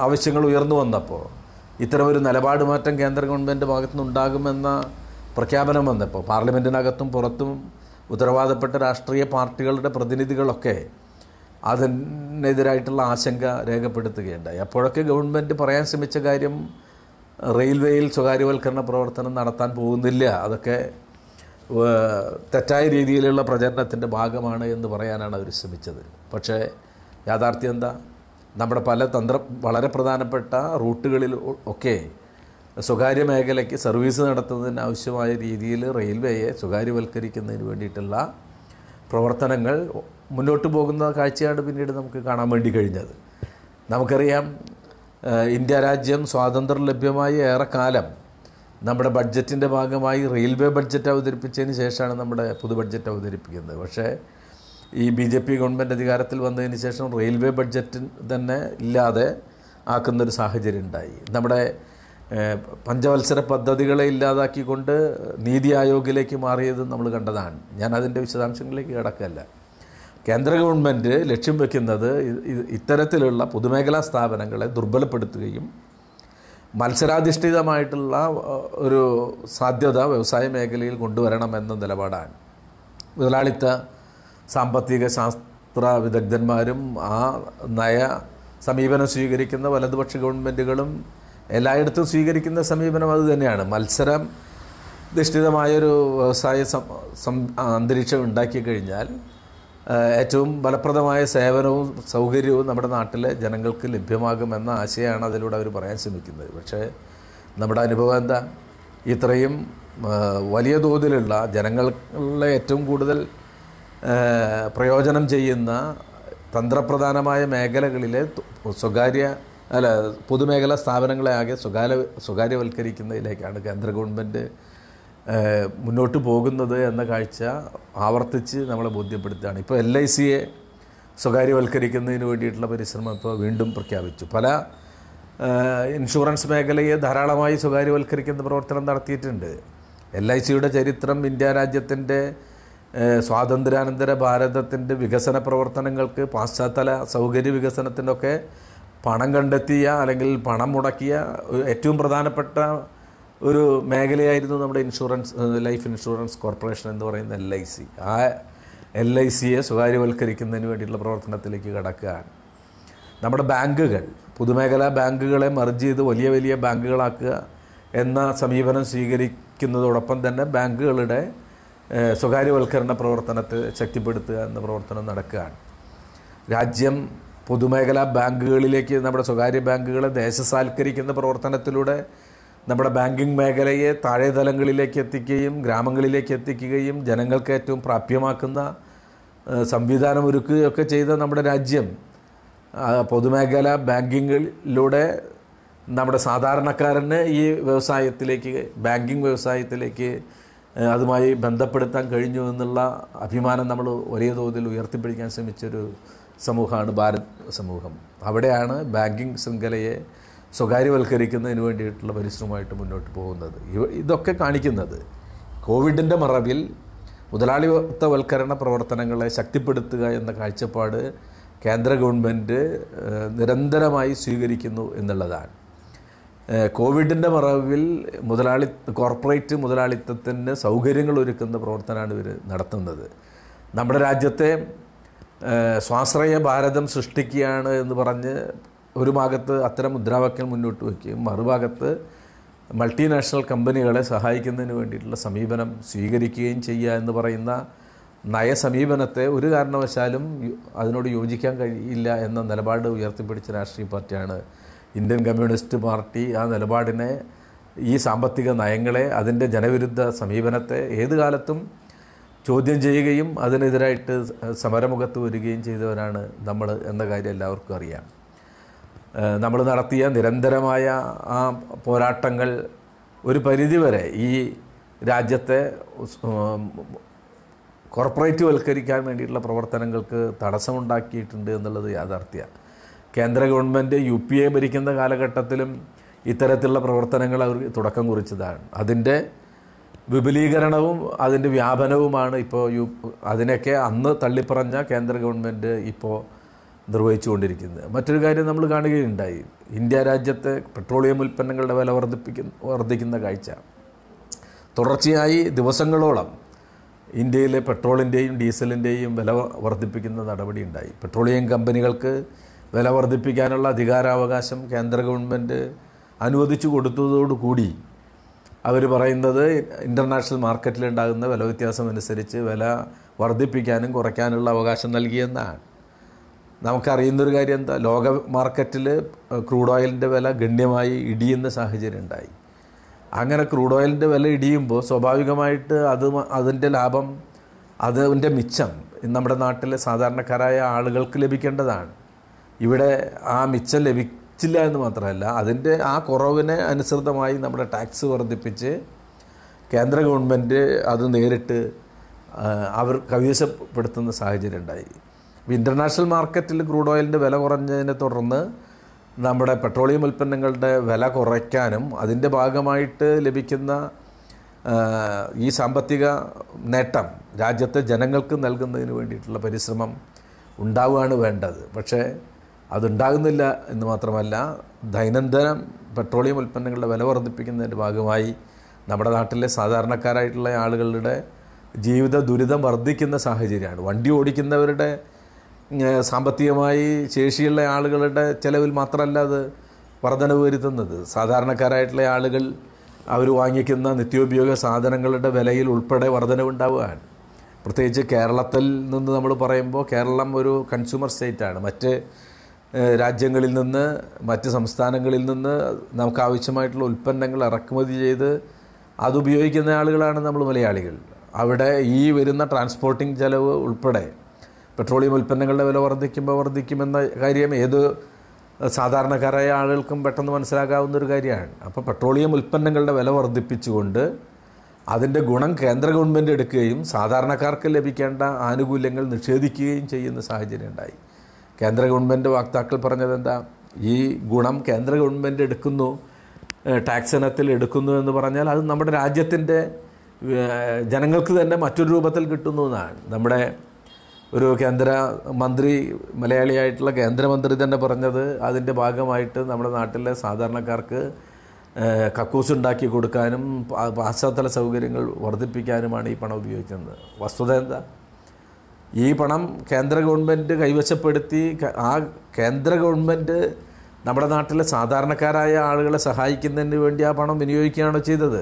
A: ആവശ്യങ്ങൾ ഉയർന്നു വന്നപ്പോൾ ഇത്തരമൊരു നിലപാട് മാറ്റം കേന്ദ്ര ഗവൺമെൻറ് ഭാഗത്തുനിന്നുണ്ടാകുമെന്ന പ്രഖ്യാപനം വന്നപ്പോൾ പാർലമെൻറ്റിനകത്തും പുറത്തും ഉത്തരവാദപ്പെട്ട രാഷ്ട്രീയ പാർട്ടികളുടെ പ്രതിനിധികളൊക്കെ അതിനെതിരായിട്ടുള്ള ആശങ്ക രേഖപ്പെടുത്തുകയുണ്ടായി അപ്പോഴൊക്കെ ഗവൺമെൻറ് പറയാൻ ശ്രമിച്ച കാര്യം റെയിൽവേയിൽ സ്വകാര്യവൽക്കരണ പ്രവർത്തനം നടത്താൻ പോകുന്നില്ല അതൊക്കെ തെറ്റായ രീതിയിലുള്ള പ്രചരണത്തിൻ്റെ ഭാഗമാണ് എന്ന് പറയാനാണ് അവർ ശ്രമിച്ചത് പക്ഷേ യാഥാർത്ഥ്യം എന്താ നമ്മുടെ പല തന്ത്ര വളരെ പ്രധാനപ്പെട്ട റൂട്ടുകളിൽ ഒക്കെ സ്വകാര്യ മേഖലയ്ക്ക് സർവീസ് നടത്തുന്നതിന് ആവശ്യമായ രീതിയിൽ റെയിൽവേയെ സ്വകാര്യവൽക്കരിക്കുന്നതിന് വേണ്ടിയിട്ടുള്ള പ്രവർത്തനങ്ങൾ മുന്നോട്ട് പോകുന്ന കാഴ്ചയാണ് പിന്നീട് നമുക്ക് കാണാൻ വേണ്ടി കഴിഞ്ഞത് നമുക്കറിയാം ഇന്ത്യ രാജ്യം സ്വാതന്ത്ര്യം ലഭ്യമായ ഏറെക്കാലം നമ്മുടെ ബഡ്ജറ്റിൻ്റെ ഭാഗമായി റെയിൽവേ ബഡ്ജറ്റ് അവതരിപ്പിച്ചതിന് ശേഷമാണ് നമ്മുടെ പുതു ബഡ്ജറ്റ് അവതരിപ്പിക്കുന്നത് പക്ഷേ ഈ ബി ജെ പി ഗവൺമെൻറ് അധികാരത്തിൽ വന്നതിന് ശേഷം റെയിൽവേ ബഡ്ജറ്റ് തന്നെ ഇല്ലാതെ ആക്കുന്നൊരു സാഹചര്യം ഉണ്ടായി നമ്മുടെ പഞ്ചവത്സര പദ്ധതികളെ ഇല്ലാതാക്കിക്കൊണ്ട് നീതി ആയോഗിലേക്ക് മാറിയത് നമ്മൾ കണ്ടതാണ് ഞാൻ അതിൻ്റെ വിശദാംശങ്ങളിലേക്ക് കിടക്കല്ല കേന്ദ്ര ഗവൺമെൻറ് ലക്ഷ്യം വെക്കുന്നത് ഇത്തരത്തിലുള്ള പൊതുമേഖലാ സ്ഥാപനങ്ങളെ ദുർബലപ്പെടുത്തുകയും മത്സരാധിഷ്ഠിതമായിട്ടുള്ള ഒരു സാധ്യത വ്യവസായ മേഖലയിൽ കൊണ്ടുവരണമെന്ന നിലപാടാണ് മുതലാളിത്ത സാമ്പത്തിക ശാസ്ത്ര വിദഗ്ധന്മാരും ആ നയ സമീപനം സ്വീകരിക്കുന്ന വലതുപക്ഷ ഗവൺമെൻറ്റുകളും എല്ലായിടത്തും സ്വീകരിക്കുന്ന സമീപനം അത് തന്നെയാണ് മത്സരം അധിഷ്ഠിതമായൊരു വ്യവസായ അന്തരീക്ഷം ഉണ്ടാക്കി കഴിഞ്ഞാൽ ഏറ്റവും ഫലപ്രദമായ സേവനവും സൗകര്യവും നമ്മുടെ നാട്ടിലെ ജനങ്ങൾക്ക് ലഭ്യമാകുമെന്ന ആശയമാണ് അതിലൂടെ അവർ പറയാൻ ശ്രമിക്കുന്നത് പക്ഷേ നമ്മുടെ അനുഭവം എന്താ ഇത്രയും വലിയ തോതിലുള്ള ജനങ്ങളുടെ ഏറ്റവും കൂടുതൽ പ്രയോജനം ചെയ്യുന്ന തന്ത്രപ്രധാനമായ മേഖലകളിലെ സ്വകാര്യ അല്ല പൊതുമേഖലാ സ്ഥാപനങ്ങളെ ആകെ സ്വകാര്യ സ്വകാര്യവൽക്കരിക്കുന്നതിലേക്കാണ് കേന്ദ്ര ഗവൺമെൻറ് മുന്നോട്ട് പോകുന്നത് എന്ന കാഴ്ച ആവർത്തിച്ച് നമ്മളെ ബോധ്യപ്പെടുത്തുകയാണ് ഇപ്പോൾ എൽ ഐ സിയെ സ്വകാര്യവൽക്കരിക്കുന്നതിന് വേണ്ടിയിട്ടുള്ള പരിശ്രമം ഇപ്പോൾ വീണ്ടും പ്രഖ്യാപിച്ചു പല ഇൻഷുറൻസ് മേഖലയെ ധാരാളമായി സ്വകാര്യവൽക്കരിക്കുന്ന പ്രവർത്തനം നടത്തിയിട്ടുണ്ട് എൽ ഐ സിയുടെ ചരിത്രം ഇന്ത്യ രാജ്യത്തിൻ്റെ സ്വാതന്ത്ര്യാനന്തര ഭാരതത്തിൻ്റെ വികസന പ്രവർത്തനങ്ങൾക്ക് പാശ്ചാത്തല സൗകര്യ വികസനത്തിനൊക്കെ പണം കണ്ടെത്തിയ അല്ലെങ്കിൽ പണം മുടക്കിയ ഏറ്റവും പ്രധാനപ്പെട്ട ഒരു മേഖലയായിരുന്നു നമ്മുടെ ഇൻഷുറൻസ് ലൈഫ് ഇൻഷുറൻസ് കോർപ്പറേഷൻ എന്ന് പറയുന്ന എൽ ഐ സി ആ എൽ ഐ സിയെ സ്വകാര്യവൽക്കരിക്കുന്നതിന് വേണ്ടിയിട്ടുള്ള പ്രവർത്തനത്തിലേക്ക് കടക്കുകയാണ് നമ്മുടെ ബാങ്കുകൾ പൊതുമേഖലാ ബാങ്കുകളെ മർജ് ചെയ്ത് വലിയ വലിയ ബാങ്കുകളാക്കുക എന്ന സമീപനം സ്വീകരിക്കുന്നതോടൊപ്പം തന്നെ ബാങ്കുകളുടെ സ്വകാര്യവൽക്കരണ പ്രവർത്തനത്തെ ശക്തിപ്പെടുത്തുക എന്ന പ്രവർത്തനം നടക്കുകയാണ് രാജ്യം പൊതുമേഖലാ ബാങ്കുകളിലേക്ക് നമ്മുടെ സ്വകാര്യ ബാങ്കുകളെ ദേശസാൽക്കരിക്കുന്ന പ്രവർത്തനത്തിലൂടെ നമ്മുടെ ബാങ്കിങ് മേഖലയെ താഴെ തലങ്ങളിലേക്ക് എത്തിക്കുകയും ഗ്രാമങ്ങളിലേക്ക് എത്തിക്കുകയും ജനങ്ങൾക്ക് ഏറ്റവും പ്രാപ്യമാക്കുന്ന സംവിധാനമൊരുക്കുകയൊക്കെ ചെയ്ത നമ്മുടെ രാജ്യം പൊതുമേഖലാ ബാങ്കിങ്ങിലൂടെ നമ്മുടെ സാധാരണക്കാരന് ഈ വ്യവസായത്തിലേക്ക് ബാങ്കിങ് വ്യവസായത്തിലേക്ക് അതുമായി ബന്ധപ്പെടുത്താൻ കഴിഞ്ഞു എന്നുള്ള അഭിമാനം നമ്മൾ ഒരേ തോതിൽ ഉയർത്തിപ്പിടിക്കാൻ ശ്രമിച്ചൊരു സമൂഹമാണ് ഭാരത് സമൂഹം അവിടെയാണ് ബാങ്കിങ് ശൃംഖലയെ സ്വകാര്യവൽക്കരിക്കുന്നതിന് വേണ്ടിയിട്ടുള്ള പരിശ്രമമായിട്ട് മുന്നോട്ട് പോകുന്നത് ഇതൊക്കെ കാണിക്കുന്നത് കോവിഡിൻ്റെ മറവിൽ മുതലാളിത്തവൽക്കരണ പ്രവർത്തനങ്ങളെ ശക്തിപ്പെടുത്തുക എന്ന കാഴ്ചപ്പാട് കേന്ദ്ര ഗവൺമെൻറ് നിരന്തരമായി സ്വീകരിക്കുന്നു എന്നുള്ളതാണ് കോവിഡിൻ്റെ മറവിൽ മുതലാളി കോർപ്പറേറ്റ് മുതലാളിത്തത്തിന് സൗകര്യങ്ങൾ ഒരുക്കുന്ന പ്രവർത്തനമാണ് ഇവർ നടത്തുന്നത് നമ്മുടെ രാജ്യത്തെ സ്വാശ്രയ ഭാരതം സൃഷ്ടിക്കുകയാണ് എന്ന് പറഞ്ഞ് ഒരു ഭാഗത്ത് അത്തരം മുദ്രാവാക്യം മുന്നോട്ട് വയ്ക്കുകയും മറുഭാഗത്ത് മൾട്ടിനാഷണൽ കമ്പനികളെ സഹായിക്കുന്നതിന് വേണ്ടിയിട്ടുള്ള സമീപനം സ്വീകരിക്കുകയും ചെയ്യുക എന്ന് പറയുന്ന നയസമീപനത്തെ ഒരു കാരണവശാലും അതിനോട് യോജിക്കാൻ കഴിയില്ല എന്ന നിലപാട് ഉയർത്തിപ്പിടിച്ച രാഷ്ട്രീയ പാർട്ടിയാണ് ഇന്ത്യൻ കമ്മ്യൂണിസ്റ്റ് പാർട്ടി ആ നിലപാടിനെ ഈ സാമ്പത്തിക നയങ്ങളെ അതിൻ്റെ ജനവിരുദ്ധ സമീപനത്തെ ഏത് കാലത്തും ചോദ്യം ചെയ്യുകയും അതിനെതിരായിട്ട് സമരമുഖത്ത് വരികയും ചെയ്തവരാണ് നമ്മൾ എന്ന കാര്യം എല്ലാവർക്കും അറിയാം നമ്മൾ നടത്തിയ നിരന്തരമായ ആ പോരാട്ടങ്ങൾ ഒരു പരിധിവരെ ഈ രാജ്യത്തെ കോർപ്പറേറ്റ് വൽക്കരിക്കാൻ വേണ്ടിയിട്ടുള്ള പ്രവർത്തനങ്ങൾക്ക് തടസ്സമുണ്ടാക്കിയിട്ടുണ്ട് എന്നുള്ളത് യാഥാർത്ഥ്യമാണ് കേന്ദ്ര ഗവൺമെൻറ് യു പി എ ഭരിക്കുന്ന കാലഘട്ടത്തിലും ഇത്തരത്തിലുള്ള പ്രവർത്തനങ്ങൾ അവർ തുടക്കം കുറിച്ചതാണ് അതിൻ്റെ വിപുലീകരണവും അതിൻ്റെ വ്യാപനവുമാണ് ഇപ്പോൾ യു അതിനൊക്കെ അന്ന് തള്ളിപ്പറഞ്ഞ കേന്ദ്ര ഗവൺമെൻറ് ഇപ്പോൾ കൊണ്ടിരിക്കുന്നത് മറ്റൊരു കാര്യം നമ്മൾ കാണുകയുണ്ടായി ഇന്ത്യ രാജ്യത്തെ പെട്രോളിയം ഉൽപ്പന്നങ്ങളുടെ വില വർദ്ധിപ്പിക്കുന്ന വർദ്ധിക്കുന്ന കാഴ്ച തുടർച്ചയായി ദിവസങ്ങളോളം ഇന്ത്യയിലെ പെട്രോളിൻ്റെയും ഡീസലിൻ്റെയും വില വർദ്ധിപ്പിക്കുന്ന നടപടി ഉണ്ടായി പെട്രോളിയം കമ്പനികൾക്ക് വില വർദ്ധിപ്പിക്കാനുള്ള അധികാരാവകാശം കേന്ദ്ര ഗവൺമെൻറ് അനുവദിച്ചു കൊടുത്തതോടുകൂടി അവർ പറയുന്നത് ഇൻ്റർനാഷണൽ മാർക്കറ്റിലുണ്ടാകുന്ന വില വ്യത്യാസം അനുസരിച്ച് വില വർദ്ധിപ്പിക്കാനും കുറയ്ക്കാനുള്ള അവകാശം നൽകിയെന്നാണ് നമുക്കറിയുന്നൊരു കാര്യം എന്താ ലോക മാർക്കറ്റിൽ ക്രൂഡ് ഓയിലിൻ്റെ വില ഗണ്യമായി ഇടിയുന്ന സാഹചര്യം ഉണ്ടായി അങ്ങനെ ക്രൂഡ് ഓയിലിൻ്റെ വില ഇടിയുമ്പോൾ സ്വാഭാവികമായിട്ട് അത് അതിൻ്റെ ലാഭം അതിൻ്റെ മിച്ചം നമ്മുടെ നാട്ടിലെ സാധാരണക്കാരായ ആളുകൾക്ക് ലഭിക്കേണ്ടതാണ് ഇവിടെ ആ മിച്ചം ലഭിച്ചില്ല എന്ന് മാത്രമല്ല അതിൻ്റെ ആ കുറവിന് അനുസൃതമായി നമ്മുടെ ടാക്സ് വർദ്ധിപ്പിച്ച് കേന്ദ്ര ഗവൺമെൻറ് അത് നേരിട്ട് അവർ കൈവശപ്പെടുത്തുന്ന സാഹചര്യം ഉണ്ടായി ഇൻ്റർനാഷണൽ മാർക്കറ്റിൽ ക്രൂഡ് ഓയിലിൻ്റെ വില കുറഞ്ഞതിനെ തുടർന്ന് നമ്മുടെ പെട്രോളിയം ഉൽപ്പന്നങ്ങളുടെ വില കുറയ്ക്കാനും അതിൻ്റെ ഭാഗമായിട്ട് ലഭിക്കുന്ന ഈ സാമ്പത്തിക നേട്ടം രാജ്യത്തെ ജനങ്ങൾക്ക് നൽകുന്നതിന് വേണ്ടിയിട്ടുള്ള പരിശ്രമം ഉണ്ടാവുകയാണ് വേണ്ടത് പക്ഷേ അതുണ്ടാകുന്നില്ല എന്ന് മാത്രമല്ല ദൈനംദിനം പെട്രോളിയം ഉൽപ്പന്നങ്ങളുടെ വില വർദ്ധിപ്പിക്കുന്നതിൻ്റെ ഭാഗമായി നമ്മുടെ നാട്ടിലെ സാധാരണക്കാരായിട്ടുള്ള ആളുകളുടെ ജീവിത ദുരിതം വർദ്ധിക്കുന്ന സാഹചര്യമാണ് വണ്ടി ഓടിക്കുന്നവരുടെ സാമ്പത്തികമായി ശേഷിയുള്ള ആളുകളുടെ ചിലവിൽ മാത്രമല്ല അത് വർധനവ് വരുത്തുന്നത് സാധാരണക്കാരായിട്ടുള്ള ആളുകൾ അവർ വാങ്ങിക്കുന്ന നിത്യോപയോഗ സാധനങ്ങളുടെ വിലയിൽ ഉൾപ്പെടെ വർധനവുണ്ടാവുകയാണ് പ്രത്യേകിച്ച് കേരളത്തിൽ നിന്ന് നമ്മൾ പറയുമ്പോൾ കേരളം ഒരു കൺസ്യൂമർ സ്റ്റേറ്റാണ് മറ്റ് രാജ്യങ്ങളിൽ നിന്ന് മറ്റ് സംസ്ഥാനങ്ങളിൽ നിന്ന് നമുക്ക് ആവശ്യമായിട്ടുള്ള ഉൽപ്പന്നങ്ങൾ ഇറക്കുമതി ചെയ്ത് അതുപയോഗിക്കുന്ന ആളുകളാണ് നമ്മൾ മലയാളികൾ അവിടെ ഈ വരുന്ന ട്രാൻസ്പോർട്ടിംഗ് ചെലവ് ഉൾപ്പെടെ പെട്രോളിയം ഉൽപ്പന്നങ്ങളുടെ വില വർദ്ധിക്കുമ്പോൾ വർദ്ധിക്കുമെന്ന കാര്യം ഏത് സാധാരണക്കാരായ ആളുകൾക്കും പെട്ടെന്ന് മനസ്സിലാക്കാവുന്ന ഒരു കാര്യമാണ് അപ്പോൾ പെട്രോളിയം ഉൽപ്പന്നങ്ങളുടെ വില വർദ്ധിപ്പിച്ചുകൊണ്ട് അതിൻ്റെ ഗുണം കേന്ദ്ര ഗവൺമെൻറ് എടുക്കുകയും സാധാരണക്കാർക്ക് ലഭിക്കേണ്ട ആനുകൂല്യങ്ങൾ നിഷേധിക്കുകയും ചെയ്യുന്ന സാഹചര്യം ഉണ്ടായി കേന്ദ്ര ഗവൺമെൻറ് വക്താക്കൾ പറഞ്ഞത് എന്താ ഈ ഗുണം കേന്ദ്ര ഗവൺമെൻറ് എടുക്കുന്നു ടാക്സ് ഇനത്തിൽ എടുക്കുന്നു എന്ന് പറഞ്ഞാൽ അത് നമ്മുടെ രാജ്യത്തിൻ്റെ ജനങ്ങൾക്ക് തന്നെ മറ്റൊരു രൂപത്തിൽ കിട്ടുന്നു എന്നാണ് നമ്മുടെ ഒരു കേന്ദ്ര മന്ത്രി മലയാളിയായിട്ടുള്ള കേന്ദ്രമന്ത്രി തന്നെ പറഞ്ഞത് അതിൻ്റെ ഭാഗമായിട്ട് നമ്മുടെ നാട്ടിലെ സാധാരണക്കാർക്ക് കക്കൂസ് ഉണ്ടാക്കി കൊടുക്കാനും പാശ്ചാത്തല സൗകര്യങ്ങൾ വർദ്ധിപ്പിക്കാനുമാണ് ഈ പണം ഉപയോഗിക്കുന്നത് വസ്തുത എന്താ ഈ പണം കേന്ദ്ര ഗവൺമെൻറ് കൈവശപ്പെടുത്തി ആ കേന്ദ്ര ഗവൺമെൻറ് നമ്മുടെ നാട്ടിലെ സാധാരണക്കാരായ ആളുകളെ സഹായിക്കുന്നതിന് വേണ്ടി ആ പണം വിനിയോഗിക്കുകയാണോ ചെയ്തത്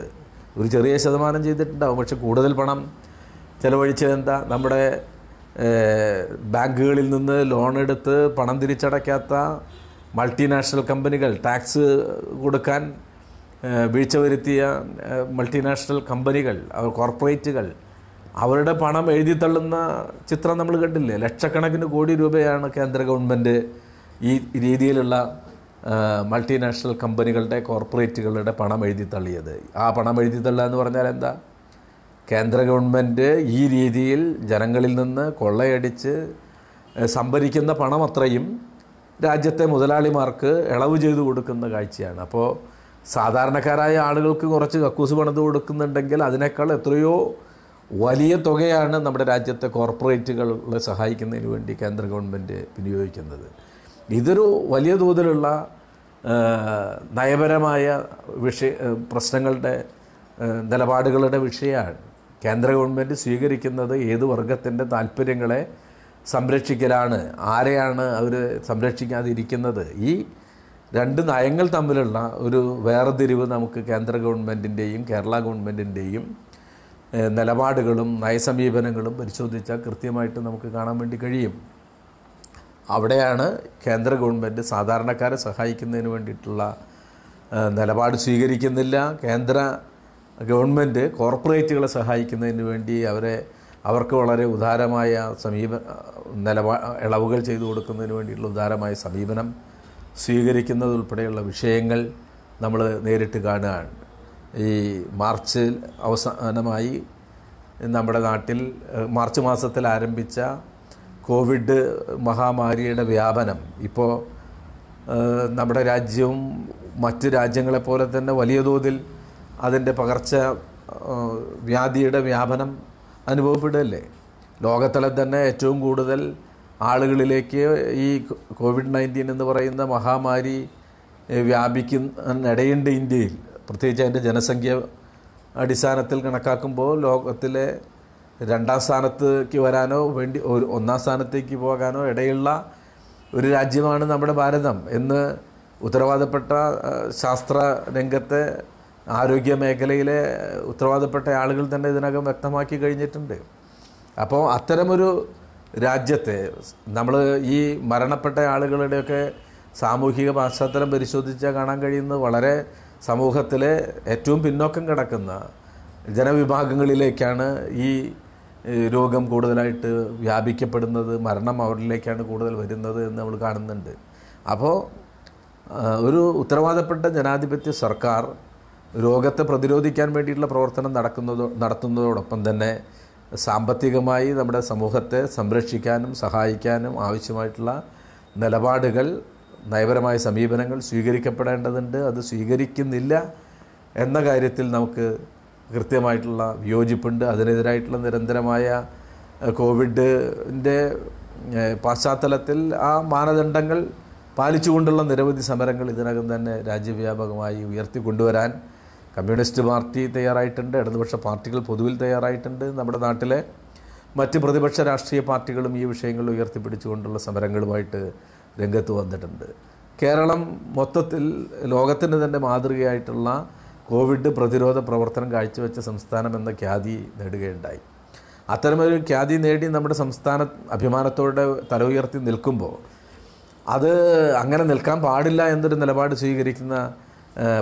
A: ഒരു ചെറിയ ശതമാനം ചെയ്തിട്ടുണ്ടാവും പക്ഷെ കൂടുതൽ പണം ചിലവഴിച്ചത് എന്താ നമ്മുടെ ബാങ്കുകളിൽ നിന്ന് ലോൺ എടുത്ത് പണം തിരിച്ചടയ്ക്കാത്ത മൾട്ടിനാഷണൽ കമ്പനികൾ ടാക്സ് കൊടുക്കാൻ വീഴ്ച വരുത്തിയ മൾട്ടിനാഷണൽ കമ്പനികൾ കോർപ്പറേറ്റുകൾ അവരുടെ പണം തള്ളുന്ന ചിത്രം നമ്മൾ കണ്ടില്ലേ ലക്ഷക്കണക്കിന് കോടി രൂപയാണ് കേന്ദ്ര ഗവൺമെൻറ് ഈ രീതിയിലുള്ള മൾട്ടിനാഷണൽ കമ്പനികളുടെ കോർപ്പറേറ്റുകളുടെ പണം തള്ളിയത് ആ പണം തള്ളുക എന്ന് പറഞ്ഞാൽ എന്താ കേന്ദ്ര ഗവൺമെൻറ് ഈ രീതിയിൽ ജനങ്ങളിൽ നിന്ന് കൊള്ളയടിച്ച് സംഭരിക്കുന്ന പണം അത്രയും രാജ്യത്തെ മുതലാളിമാർക്ക് ഇളവ് ചെയ്തു കൊടുക്കുന്ന കാഴ്ചയാണ് അപ്പോൾ സാധാരണക്കാരായ ആളുകൾക്ക് കുറച്ച് കക്കൂസ് പണിത് കൊടുക്കുന്നുണ്ടെങ്കിൽ അതിനേക്കാൾ എത്രയോ വലിയ തുകയാണ് നമ്മുടെ രാജ്യത്തെ കോർപ്പറേറ്റുകളെ സഹായിക്കുന്നതിന് വേണ്ടി കേന്ദ്ര ഗവൺമെൻറ് വിനിയോഗിക്കുന്നത് ഇതൊരു വലിയ തോതിലുള്ള നയപരമായ വിഷയ പ്രശ്നങ്ങളുടെ നിലപാടുകളുടെ വിഷയമാണ് കേന്ദ്ര ഗവൺമെൻറ് സ്വീകരിക്കുന്നത് ഏത് വർഗത്തിൻ്റെ താല്പര്യങ്ങളെ സംരക്ഷിക്കലാണ് ആരെയാണ് അവർ സംരക്ഷിക്കാതിരിക്കുന്നത് ഈ രണ്ട് നയങ്ങൾ തമ്മിലുള്ള ഒരു വേർതിരിവ് നമുക്ക് കേന്ദ്ര ഗവൺമെൻറ്റിൻ്റെയും കേരള ഗവൺമെൻറ്റിൻ്റെയും നിലപാടുകളും നയസമീപനങ്ങളും പരിശോധിച്ചാൽ കൃത്യമായിട്ട് നമുക്ക് കാണാൻ വേണ്ടി കഴിയും അവിടെയാണ് കേന്ദ്ര ഗവൺമെൻറ് സാധാരണക്കാരെ സഹായിക്കുന്നതിന് വേണ്ടിയിട്ടുള്ള നിലപാട് സ്വീകരിക്കുന്നില്ല കേന്ദ്ര ഗവൺമെൻറ് കോർപ്പറേറ്റുകളെ സഹായിക്കുന്നതിന് വേണ്ടി അവരെ അവർക്ക് വളരെ ഉദാരമായ സമീപ നിലപാ ഇളവുകൾ ചെയ്തു കൊടുക്കുന്നതിന് വേണ്ടിയിട്ടുള്ള ഉദാരമായ സമീപനം സ്വീകരിക്കുന്നതുൾപ്പെടെയുള്ള വിഷയങ്ങൾ നമ്മൾ നേരിട്ട് കാണുകയാണ് ഈ മാർച്ച് അവസാനമായി നമ്മുടെ നാട്ടിൽ മാർച്ച് മാസത്തിൽ ആരംഭിച്ച കോവിഡ് മഹാമാരിയുടെ വ്യാപനം ഇപ്പോൾ നമ്മുടെ രാജ്യവും മറ്റ് രാജ്യങ്ങളെപ്പോലെ തന്നെ വലിയ തോതിൽ അതിൻ്റെ പകർച്ച വ്യാധിയുടെ വ്യാപനം അനുഭവപ്പെടുകയല്ലേ ലോകത്തിലെ തന്നെ ഏറ്റവും കൂടുതൽ ആളുകളിലേക്ക് ഈ കോവിഡ് നയൻറ്റീൻ എന്ന് പറയുന്ന മഹാമാരി വ്യാപിക്കുന്നിടയുണ്ട് ഇന്ത്യയിൽ പ്രത്യേകിച്ച് അതിൻ്റെ ജനസംഖ്യ അടിസ്ഥാനത്തിൽ കണക്കാക്കുമ്പോൾ ലോകത്തിലെ രണ്ടാം സ്ഥാനത്തേക്ക് വരാനോ വേണ്ടി ഒരു ഒന്നാം സ്ഥാനത്തേക്ക് പോകാനോ ഇടയുള്ള ഒരു രാജ്യമാണ് നമ്മുടെ ഭാരതം എന്ന് ഉത്തരവാദപ്പെട്ട ശാസ്ത്ര രംഗത്തെ ആരോഗ്യ മേഖലയിലെ ഉത്തരവാദപ്പെട്ട ആളുകൾ തന്നെ ഇതിനകം വ്യക്തമാക്കി കഴിഞ്ഞിട്ടുണ്ട് അപ്പോൾ അത്തരമൊരു രാജ്യത്തെ നമ്മൾ ഈ മരണപ്പെട്ട ആളുകളുടെയൊക്കെ സാമൂഹിക പശ്ചാത്തലം പരിശോധിച്ചാൽ കാണാൻ കഴിയുന്നത് വളരെ സമൂഹത്തിലെ ഏറ്റവും പിന്നോക്കം കിടക്കുന്ന ജനവിഭാഗങ്ങളിലേക്കാണ് ഈ രോഗം കൂടുതലായിട്ട് വ്യാപിക്കപ്പെടുന്നത് മരണം അവരിലേക്കാണ് കൂടുതൽ വരുന്നത് എന്ന് നമ്മൾ കാണുന്നുണ്ട് അപ്പോൾ ഒരു ഉത്തരവാദപ്പെട്ട ജനാധിപത്യ സർക്കാർ രോഗത്തെ പ്രതിരോധിക്കാൻ വേണ്ടിയിട്ടുള്ള പ്രവർത്തനം നടക്കുന്നതോ നടത്തുന്നതോടൊപ്പം തന്നെ സാമ്പത്തികമായി നമ്മുടെ സമൂഹത്തെ സംരക്ഷിക്കാനും സഹായിക്കാനും ആവശ്യമായിട്ടുള്ള നിലപാടുകൾ നയപരമായ സമീപനങ്ങൾ സ്വീകരിക്കപ്പെടേണ്ടതുണ്ട് അത് സ്വീകരിക്കുന്നില്ല എന്ന കാര്യത്തിൽ നമുക്ക് കൃത്യമായിട്ടുള്ള വിയോജിപ്പുണ്ട് അതിനെതിരായിട്ടുള്ള നിരന്തരമായ കോവിഡിൻ്റെ പശ്ചാത്തലത്തിൽ ആ മാനദണ്ഡങ്ങൾ പാലിച്ചുകൊണ്ടുള്ള നിരവധി സമരങ്ങൾ ഇതിനകം തന്നെ രാജ്യവ്യാപകമായി ഉയർത്തിക്കൊണ്ടുവരാൻ കമ്മ്യൂണിസ്റ്റ് പാർട്ടി തയ്യാറായിട്ടുണ്ട് ഇടതുപക്ഷ പാർട്ടികൾ പൊതുവിൽ തയ്യാറായിട്ടുണ്ട് നമ്മുടെ നാട്ടിലെ മറ്റ് പ്രതിപക്ഷ രാഷ്ട്രീയ പാർട്ടികളും ഈ വിഷയങ്ങൾ ഉയർത്തിപ്പിടിച്ചുകൊണ്ടുള്ള സമരങ്ങളുമായിട്ട് രംഗത്ത് വന്നിട്ടുണ്ട് കേരളം മൊത്തത്തിൽ ലോകത്തിന് തന്നെ മാതൃകയായിട്ടുള്ള കോവിഡ് പ്രതിരോധ പ്രവർത്തനം കാഴ്ചവെച്ച സംസ്ഥാനം എന്ന ഖ്യാതി നേടുകയുണ്ടായി അത്തരമൊരു ഖ്യാതി നേടി നമ്മുടെ സംസ്ഥാന അഭിമാനത്തോടെ തല ഉയർത്തി നിൽക്കുമ്പോൾ അത് അങ്ങനെ നിൽക്കാൻ പാടില്ല എന്നൊരു നിലപാട് സ്വീകരിക്കുന്ന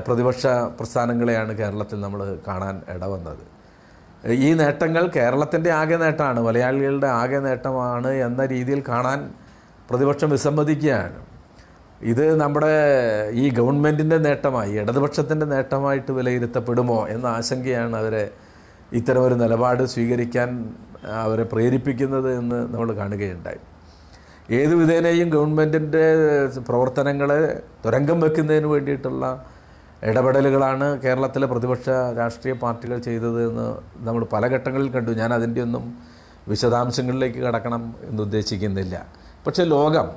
A: പ്രതിപക്ഷ പ്രസ്ഥാനങ്ങളെയാണ് കേരളത്തിൽ നമ്മൾ കാണാൻ ഇടവന്നത് ഈ നേട്ടങ്ങൾ കേരളത്തിൻ്റെ ആകെ നേട്ടമാണ് മലയാളികളുടെ ആകെ നേട്ടമാണ് എന്ന രീതിയിൽ കാണാൻ പ്രതിപക്ഷം വിസമ്മതിക്കുകയാണ് ഇത് നമ്മുടെ ഈ ഗവൺമെൻറ്റിൻ്റെ നേട്ടമായി ഇടതുപക്ഷത്തിൻ്റെ നേട്ടമായിട്ട് വിലയിരുത്തപ്പെടുമോ എന്ന ആശങ്കയാണ് അവരെ ഇത്തരമൊരു നിലപാട് സ്വീകരിക്കാൻ അവരെ പ്രേരിപ്പിക്കുന്നത് എന്ന് നമ്മൾ കാണുകയുണ്ടായി ഏത് വിധേനയും ഗവൺമെൻറ്റിൻ്റെ പ്രവർത്തനങ്ങളെ തുരങ്കം വെക്കുന്നതിന് വേണ്ടിയിട്ടുള്ള ഇടപെടലുകളാണ് കേരളത്തിലെ പ്രതിപക്ഷ രാഷ്ട്രീയ പാർട്ടികൾ ചെയ്തത് എന്ന് നമ്മൾ പല ഘട്ടങ്ങളിൽ കണ്ടു ഞാൻ അതിൻ്റെ ഒന്നും വിശദാംശങ്ങളിലേക്ക് കടക്കണം എന്നുദ്ദേശിക്കുന്നില്ല പക്ഷേ ലോകം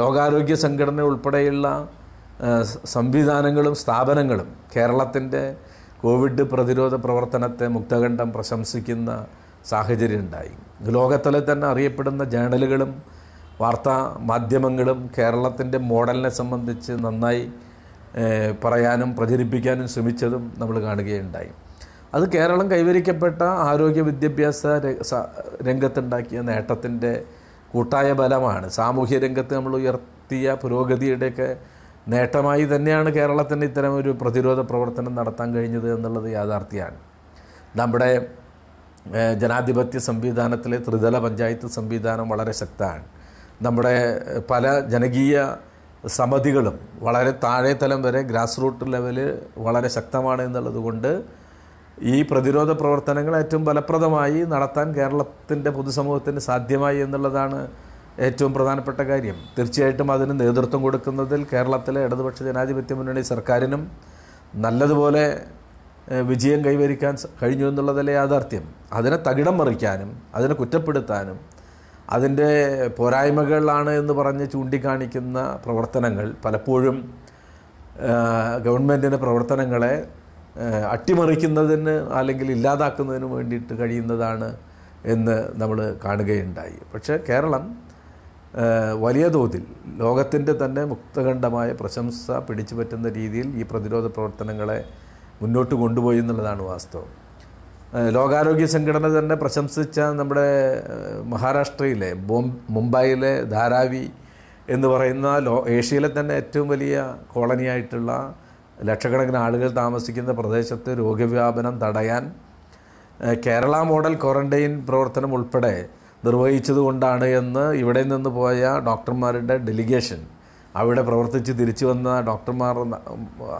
A: ലോകാരോഗ്യ സംഘടന ഉൾപ്പെടെയുള്ള സംവിധാനങ്ങളും സ്ഥാപനങ്ങളും കേരളത്തിൻ്റെ കോവിഡ് പ്രതിരോധ പ്രവർത്തനത്തെ മുക്തകണ്ഠം പ്രശംസിക്കുന്ന സാഹചര്യം ഉണ്ടായി ലോകത്തിലെ തന്നെ അറിയപ്പെടുന്ന ജേണലുകളും വാർത്താ മാധ്യമങ്ങളും കേരളത്തിൻ്റെ മോഡലിനെ സംബന്ധിച്ച് നന്നായി പറയാനും പ്രചരിപ്പിക്കാനും ശ്രമിച്ചതും നമ്മൾ കാണുകയുണ്ടായി അത് കേരളം കൈവരിക്കപ്പെട്ട ആരോഗ്യ വിദ്യാഭ്യാസ രംഗത്തുണ്ടാക്കിയ നേട്ടത്തിൻ്റെ കൂട്ടായ ബലമാണ് സാമൂഹ്യ രംഗത്ത് നമ്മൾ ഉയർത്തിയ പുരോഗതിയുടെയൊക്കെ നേട്ടമായി തന്നെയാണ് കേരളത്തിന് ഇത്തരം ഒരു പ്രതിരോധ പ്രവർത്തനം നടത്താൻ കഴിഞ്ഞത് എന്നുള്ളത് യാഥാർത്ഥ്യമാണ് നമ്മുടെ ജനാധിപത്യ സംവിധാനത്തിലെ ത്രിതല പഞ്ചായത്ത് സംവിധാനം വളരെ ശക്തമാണ് നമ്മുടെ പല ജനകീയ സമിതികളും വളരെ താഴെത്തലം വരെ ഗ്രാസ് റൂട്ട് ലെവല് വളരെ ശക്തമാണ് എന്നുള്ളത് കൊണ്ട് ഈ പ്രതിരോധ പ്രവർത്തനങ്ങൾ ഏറ്റവും ഫലപ്രദമായി നടത്താൻ കേരളത്തിൻ്റെ പൊതുസമൂഹത്തിന് സാധ്യമായി എന്നുള്ളതാണ് ഏറ്റവും പ്രധാനപ്പെട്ട കാര്യം തീർച്ചയായിട്ടും അതിന് നേതൃത്വം കൊടുക്കുന്നതിൽ കേരളത്തിലെ ഇടതുപക്ഷ ജനാധിപത്യ മുന്നണി സർക്കാരിനും നല്ലതുപോലെ വിജയം കൈവരിക്കാൻ കഴിഞ്ഞു എന്നുള്ളതല്ലേ യാഥാർത്ഥ്യം അതിനെ തകിടം മറിക്കാനും അതിനെ കുറ്റപ്പെടുത്താനും അതിൻ്റെ പോരായ്മകളാണ് എന്ന് പറഞ്ഞ് ചൂണ്ടിക്കാണിക്കുന്ന പ്രവർത്തനങ്ങൾ പലപ്പോഴും ഗവൺമെൻറ്റിൻ്റെ പ്രവർത്തനങ്ങളെ അട്ടിമറിക്കുന്നതിന് അല്ലെങ്കിൽ ഇല്ലാതാക്കുന്നതിന് വേണ്ടിയിട്ട് കഴിയുന്നതാണ് എന്ന് നമ്മൾ കാണുകയുണ്ടായി പക്ഷേ കേരളം വലിയ തോതിൽ ലോകത്തിൻ്റെ തന്നെ മുക്തഖണ്ഡമായ പ്രശംസ പിടിച്ചു പറ്റുന്ന രീതിയിൽ ഈ പ്രതിരോധ പ്രവർത്തനങ്ങളെ മുന്നോട്ട് കൊണ്ടുപോയി എന്നുള്ളതാണ് വാസ്തവം ലോകാരോഗ്യ സംഘടന തന്നെ പ്രശംസിച്ച നമ്മുടെ മഹാരാഷ്ട്രയിലെ ബോം മുംബൈയിലെ ധാരാവി എന്ന് പറയുന്ന ലോ ഏഷ്യയിലെ തന്നെ ഏറ്റവും വലിയ കോളനിയായിട്ടുള്ള ലക്ഷക്കണക്കിന് ആളുകൾ താമസിക്കുന്ന പ്രദേശത്ത് രോഗവ്യാപനം തടയാൻ കേരള മോഡൽ ക്വാറന്റൈൻ പ്രവർത്തനം ഉൾപ്പെടെ നിർവഹിച്ചതുകൊണ്ടാണ് എന്ന് ഇവിടെ നിന്ന് പോയ ഡോക്ടർമാരുടെ ഡെലിഗേഷൻ അവിടെ പ്രവർത്തിച്ച് തിരിച്ചു വന്ന ഡോക്ടർമാർ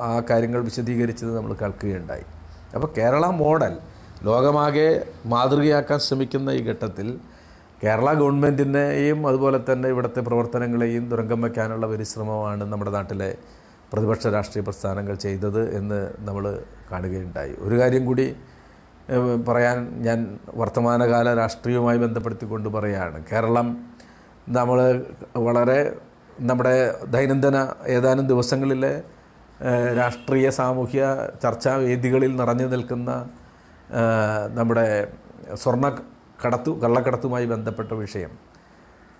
A: ആ കാര്യങ്ങൾ വിശദീകരിച്ചത് നമ്മൾ കേൾക്കുകയുണ്ടായി അപ്പോൾ കേരള മോഡൽ ലോകമാകെ മാതൃകയാക്കാൻ ശ്രമിക്കുന്ന ഈ ഘട്ടത്തിൽ കേരള ഗവൺമെൻറ്റിനെയും അതുപോലെ തന്നെ ഇവിടുത്തെ പ്രവർത്തനങ്ങളെയും തുരങ്കം വയ്ക്കാനുള്ള പരിശ്രമമാണ് നമ്മുടെ നാട്ടിലെ പ്രതിപക്ഷ രാഷ്ട്രീയ പ്രസ്ഥാനങ്ങൾ ചെയ്തത് എന്ന് നമ്മൾ കാണുകയുണ്ടായി ഒരു കാര്യം കൂടി പറയാൻ ഞാൻ വർത്തമാനകാല രാഷ്ട്രീയവുമായി ബന്ധപ്പെടുത്തിക്കൊണ്ട് പറയുകയാണ് കേരളം നമ്മൾ വളരെ നമ്മുടെ ദൈനംദിന ഏതാനും ദിവസങ്ങളിലെ രാഷ്ട്രീയ സാമൂഹ്യ ചർച്ചാ വേദികളിൽ നിറഞ്ഞു നിൽക്കുന്ന നമ്മുടെ സ്വർണ്ണ കടത്തു കള്ളക്കടത്തുമായി ബന്ധപ്പെട്ട വിഷയം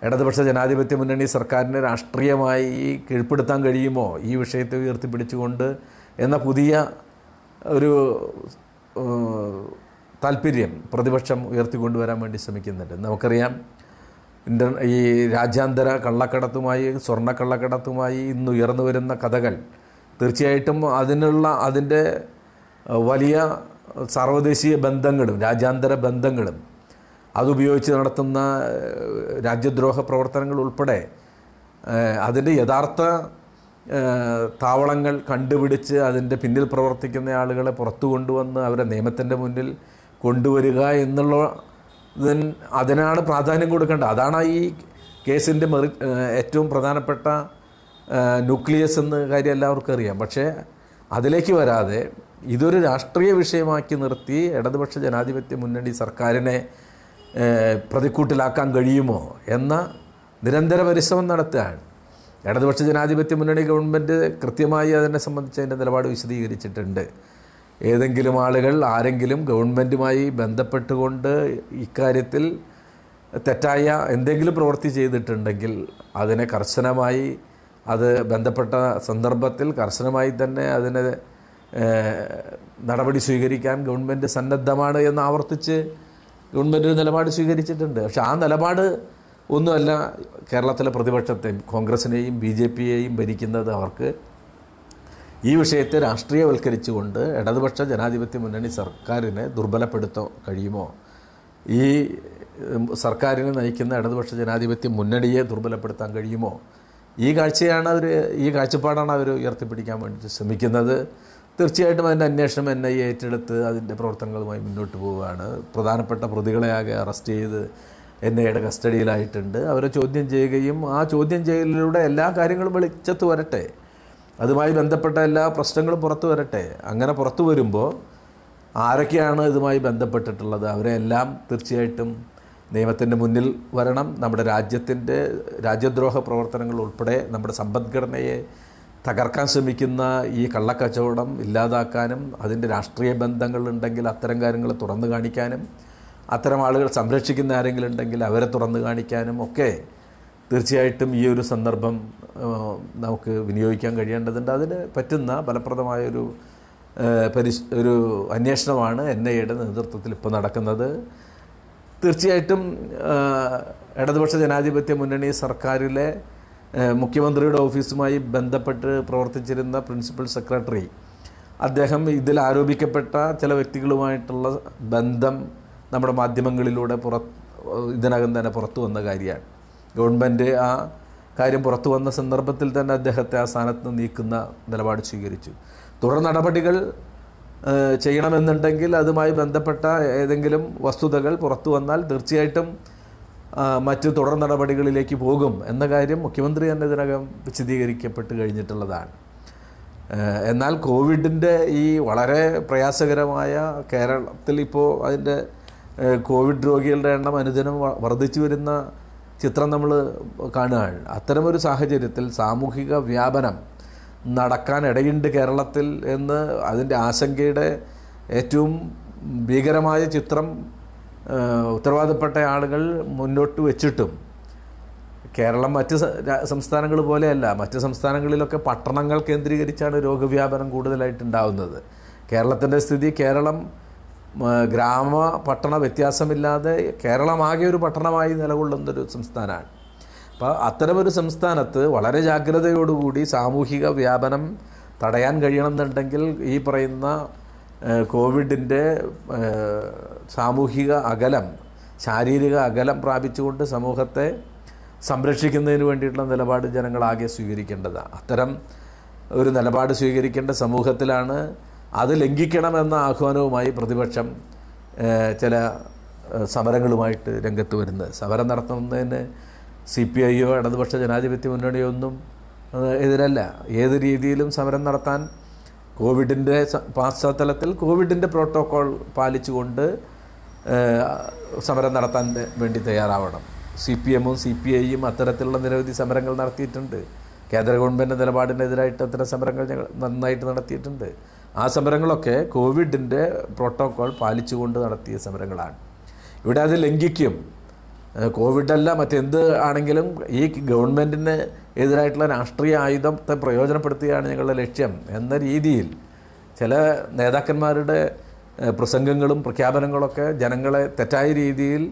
A: ഇടതുപക്ഷ ജനാധിപത്യ മുന്നണി സർക്കാരിനെ രാഷ്ട്രീയമായി കീഴ്പ്പെടുത്താൻ കഴിയുമോ ഈ വിഷയത്തെ ഉയർത്തിപ്പിടിച്ചുകൊണ്ട് എന്ന പുതിയ ഒരു താല്പര്യം പ്രതിപക്ഷം ഉയർത്തിക്കൊണ്ടുവരാൻ വേണ്ടി ശ്രമിക്കുന്നുണ്ട് നമുക്കറിയാം ഇന്റർ ഈ രാജ്യാന്തര കള്ളക്കടത്തുമായി സ്വർണ്ണ കള്ളക്കടത്തുമായി ഇന്ന് ഉയർന്നു വരുന്ന കഥകൾ തീർച്ചയായിട്ടും അതിനുള്ള അതിൻ്റെ വലിയ സാർവദേശീയ ബന്ധങ്ങളും രാജ്യാന്തര ബന്ധങ്ങളും അതുപയോഗിച്ച് നടത്തുന്ന രാജ്യദ്രോഹ പ്രവർത്തനങ്ങൾ ഉൾപ്പെടെ അതിൻ്റെ യഥാർത്ഥ താവളങ്ങൾ കണ്ടുപിടിച്ച് അതിൻ്റെ പിന്നിൽ പ്രവർത്തിക്കുന്ന ആളുകളെ പുറത്തു കൊണ്ടുവന്ന് അവരെ നിയമത്തിൻ്റെ മുന്നിൽ കൊണ്ടുവരിക എന്നുള്ള അതിനാണ് പ്രാധാന്യം കൊടുക്കേണ്ടത് അതാണ് ഈ കേസിൻ്റെ മെറി ഏറ്റവും പ്രധാനപ്പെട്ട ന്യൂക്ലിയസ് എന്ന കാര്യം എല്ലാവർക്കും അറിയാം പക്ഷേ അതിലേക്ക് വരാതെ ഇതൊരു രാഷ്ട്രീയ വിഷയമാക്കി നിർത്തി ഇടതുപക്ഷ ജനാധിപത്യ മുന്നണി സർക്കാരിനെ പ്രതിക്കൂട്ടിലാക്കാൻ കഴിയുമോ എന്ന നിരന്തര പരിശ്രമം നടത്തുകയാണ് ഇടതുപക്ഷ ജനാധിപത്യ മുന്നണി ഗവൺമെൻറ് കൃത്യമായി അതിനെ സംബന്ധിച്ച് അതിൻ്റെ നിലപാട് വിശദീകരിച്ചിട്ടുണ്ട് ഏതെങ്കിലും ആളുകൾ ആരെങ്കിലും ഗവൺമെൻറ്റുമായി ബന്ധപ്പെട്ടുകൊണ്ട് ഇക്കാര്യത്തിൽ തെറ്റായ എന്തെങ്കിലും പ്രവൃത്തി ചെയ്തിട്ടുണ്ടെങ്കിൽ അതിനെ കർശനമായി അത് ബന്ധപ്പെട്ട സന്ദർഭത്തിൽ കർശനമായി തന്നെ അതിനെ നടപടി സ്വീകരിക്കാൻ ഗവൺമെൻറ് സന്നദ്ധമാണ് എന്ന് ആവർത്തിച്ച് ഗവൺമെൻറ് ഒരു നിലപാട് സ്വീകരിച്ചിട്ടുണ്ട് പക്ഷെ ആ നിലപാട് ഒന്നുമല്ല കേരളത്തിലെ പ്രതിപക്ഷത്തെ കോൺഗ്രസിനെയും ബി ജെ പിയെയും ഭരിക്കുന്നത് അവർക്ക് ഈ വിഷയത്തെ രാഷ്ട്രീയവൽക്കരിച്ചുകൊണ്ട് ഇടതുപക്ഷ ജനാധിപത്യ മുന്നണി സർക്കാരിനെ ദുർബലപ്പെടുത്തോ കഴിയുമോ ഈ സർക്കാരിനെ നയിക്കുന്ന ഇടതുപക്ഷ ജനാധിപത്യ മുന്നണിയെ ദുർബലപ്പെടുത്താൻ കഴിയുമോ ഈ കാഴ്ചയാണ് അവർ ഈ കാഴ്ചപ്പാടാണ് അവർ ഉയർത്തിപ്പിടിക്കാൻ വേണ്ടി ശ്രമിക്കുന്നത് തീർച്ചയായിട്ടും അതിൻ്റെ അന്വേഷണം എൻ ഐ ഏറ്റെടുത്ത് അതിൻ്റെ പ്രവർത്തനങ്ങളുമായി മുന്നോട്ട് പോവുകയാണ് പ്രധാനപ്പെട്ട ആകെ അറസ്റ്റ് ചെയ്ത് എൻ ഐയുടെ കസ്റ്റഡിയിലായിട്ടുണ്ട് അവരെ ചോദ്യം ചെയ്യുകയും ആ ചോദ്യം ചെയ്യലിലൂടെ എല്ലാ കാര്യങ്ങളും വെളിച്ചത്ത് വരട്ടെ അതുമായി ബന്ധപ്പെട്ട എല്ലാ പ്രശ്നങ്ങളും പുറത്തു വരട്ടെ അങ്ങനെ പുറത്തു വരുമ്പോൾ ആരൊക്കെയാണ് ഇതുമായി ബന്ധപ്പെട്ടിട്ടുള്ളത് അവരെല്ലാം തീർച്ചയായിട്ടും നിയമത്തിൻ്റെ മുന്നിൽ വരണം നമ്മുടെ രാജ്യത്തിൻ്റെ രാജ്യദ്രോഹ പ്രവർത്തനങ്ങൾ ഉൾപ്പെടെ നമ്മുടെ സമ്പദ്ഘടനയെ തകർക്കാൻ ശ്രമിക്കുന്ന ഈ കള്ളക്കച്ചവടം ഇല്ലാതാക്കാനും അതിൻ്റെ രാഷ്ട്രീയ ബന്ധങ്ങളുണ്ടെങ്കിൽ അത്തരം കാര്യങ്ങൾ തുറന്നു കാണിക്കാനും അത്തരം ആളുകൾ സംരക്ഷിക്കുന്ന ആരെങ്കിലും ഉണ്ടെങ്കിൽ അവരെ തുറന്നു കാണിക്കാനും ഒക്കെ തീർച്ചയായിട്ടും ഈ ഒരു സന്ദർഭം നമുക്ക് വിനിയോഗിക്കാൻ കഴിയേണ്ടതുണ്ട് അതിന് പറ്റുന്ന ഫലപ്രദമായൊരു പരിശ് ഒരു അന്വേഷണമാണ് എൻ ഐ എയുടെ നേതൃത്വത്തിൽ ഇപ്പോൾ നടക്കുന്നത് തീർച്ചയായിട്ടും ഇടതുപക്ഷ ജനാധിപത്യ മുന്നണി സർക്കാരിലെ മുഖ്യമന്ത്രിയുടെ ഓഫീസുമായി ബന്ധപ്പെട്ട് പ്രവർത്തിച്ചിരുന്ന പ്രിൻസിപ്പൽ സെക്രട്ടറി അദ്ദേഹം ഇതിൽ ആരോപിക്കപ്പെട്ട ചില വ്യക്തികളുമായിട്ടുള്ള ബന്ധം നമ്മുടെ മാധ്യമങ്ങളിലൂടെ പുറ ഇതിനകം തന്നെ പുറത്തു വന്ന കാര്യമാണ് ഗവൺമെൻറ് ആ കാര്യം പുറത്തു വന്ന സന്ദർഭത്തിൽ തന്നെ അദ്ദേഹത്തെ ആ സ്ഥാനത്ത് നീക്കുന്ന നിലപാട് സ്വീകരിച്ചു തുടർ നടപടികൾ ചെയ്യണമെന്നുണ്ടെങ്കിൽ അതുമായി ബന്ധപ്പെട്ട ഏതെങ്കിലും വസ്തുതകൾ പുറത്തു വന്നാൽ തീർച്ചയായിട്ടും മറ്റ് തുടർ നടപടികളിലേക്ക് പോകും എന്ന കാര്യം മുഖ്യമന്ത്രി തന്നെ ഇതിനകം വിശദീകരിക്കപ്പെട്ട് കഴിഞ്ഞിട്ടുള്ളതാണ് എന്നാൽ കോവിഡിൻ്റെ ഈ വളരെ പ്രയാസകരമായ കേരളത്തിൽ ഇപ്പോൾ അതിൻ്റെ കോവിഡ് രോഗികളുടെ എണ്ണം അനുദിനം വർദ്ധിച്ചു വരുന്ന ചിത്രം നമ്മൾ കാണുകയാണ് അത്തരമൊരു സാഹചര്യത്തിൽ സാമൂഹിക വ്യാപനം നടക്കാനിടയുണ്ട് കേരളത്തിൽ എന്ന് അതിൻ്റെ ആശങ്കയുടെ ഏറ്റവും ഭീകരമായ ചിത്രം ഉത്തരവാദപ്പെട്ട ആളുകൾ മുന്നോട്ട് വെച്ചിട്ടും കേരളം മറ്റ് സംസ്ഥാനങ്ങൾ പോലെയല്ല മറ്റ് സംസ്ഥാനങ്ങളിലൊക്കെ പട്ടണങ്ങൾ കേന്ദ്രീകരിച്ചാണ് രോഗവ്യാപനം കൂടുതലായിട്ടുണ്ടാവുന്നത് കേരളത്തിൻ്റെ സ്ഥിതി കേരളം ഗ്രാമ പട്ടണ വ്യത്യാസമില്ലാതെ കേരളമാകെ ഒരു പട്ടണമായി നിലകൊള്ളുന്നൊരു സംസ്ഥാനമാണ് അപ്പോൾ അത്തരമൊരു സംസ്ഥാനത്ത് വളരെ ജാഗ്രതയോടുകൂടി സാമൂഹിക വ്യാപനം തടയാൻ കഴിയണമെന്നുണ്ടെങ്കിൽ ഈ പറയുന്ന കോവിഡിൻ്റെ സാമൂഹിക അകലം ശാരീരിക അകലം പ്രാപിച്ചുകൊണ്ട് സമൂഹത്തെ സംരക്ഷിക്കുന്നതിന് വേണ്ടിയിട്ടുള്ള നിലപാട് ജനങ്ങളാകെ സ്വീകരിക്കേണ്ടതാണ് അത്തരം ഒരു നിലപാട് സ്വീകരിക്കേണ്ട സമൂഹത്തിലാണ് അത് ലംഘിക്കണമെന്ന ആഹ്വാനവുമായി പ്രതിപക്ഷം ചില സമരങ്ങളുമായിട്ട് രംഗത്ത് വരുന്നത് സമരം നടത്തുന്നതിന് സി പി ഐയോ ഇടതുപക്ഷ ജനാധിപത്യ മുന്നണിയോ ഒന്നും എതിരല്ല ഏത് രീതിയിലും സമരം നടത്താൻ കോവിഡിൻ്റെ പശ്ചാത്തലത്തിൽ കോവിഡിൻ്റെ പ്രോട്ടോക്കോൾ പാലിച്ചുകൊണ്ട് സമരം നടത്താൻ വേണ്ടി തയ്യാറാവണം സി പി എമ്മും സി പി ഐയും അത്തരത്തിലുള്ള നിരവധി സമരങ്ങൾ നടത്തിയിട്ടുണ്ട് കേന്ദ്ര ഗവൺമെൻറ് നിലപാടിനെതിരായിട്ട് അത്തരം സമരങ്ങൾ ഞങ്ങൾ നന്നായിട്ട് നടത്തിയിട്ടുണ്ട് ആ സമരങ്ങളൊക്കെ കോവിഡിൻ്റെ പ്രോട്ടോക്കോൾ പാലിച്ചുകൊണ്ട് നടത്തിയ സമരങ്ങളാണ് ഇവിടെ അത് ലംഘിക്കും കോവിഡല്ല മറ്റെന്ത് ആണെങ്കിലും ഈ ഗവൺമെൻറ്റിനെ എതിരായിട്ടുള്ള രാഷ്ട്രീയ ആയുധത്തെ പ്രയോജനപ്പെടുത്തുകയാണ് ഞങ്ങളുടെ ലക്ഷ്യം എന്ന രീതിയിൽ ചില നേതാക്കന്മാരുടെ പ്രസംഗങ്ങളും പ്രഖ്യാപനങ്ങളൊക്കെ ജനങ്ങളെ തെറ്റായ രീതിയിൽ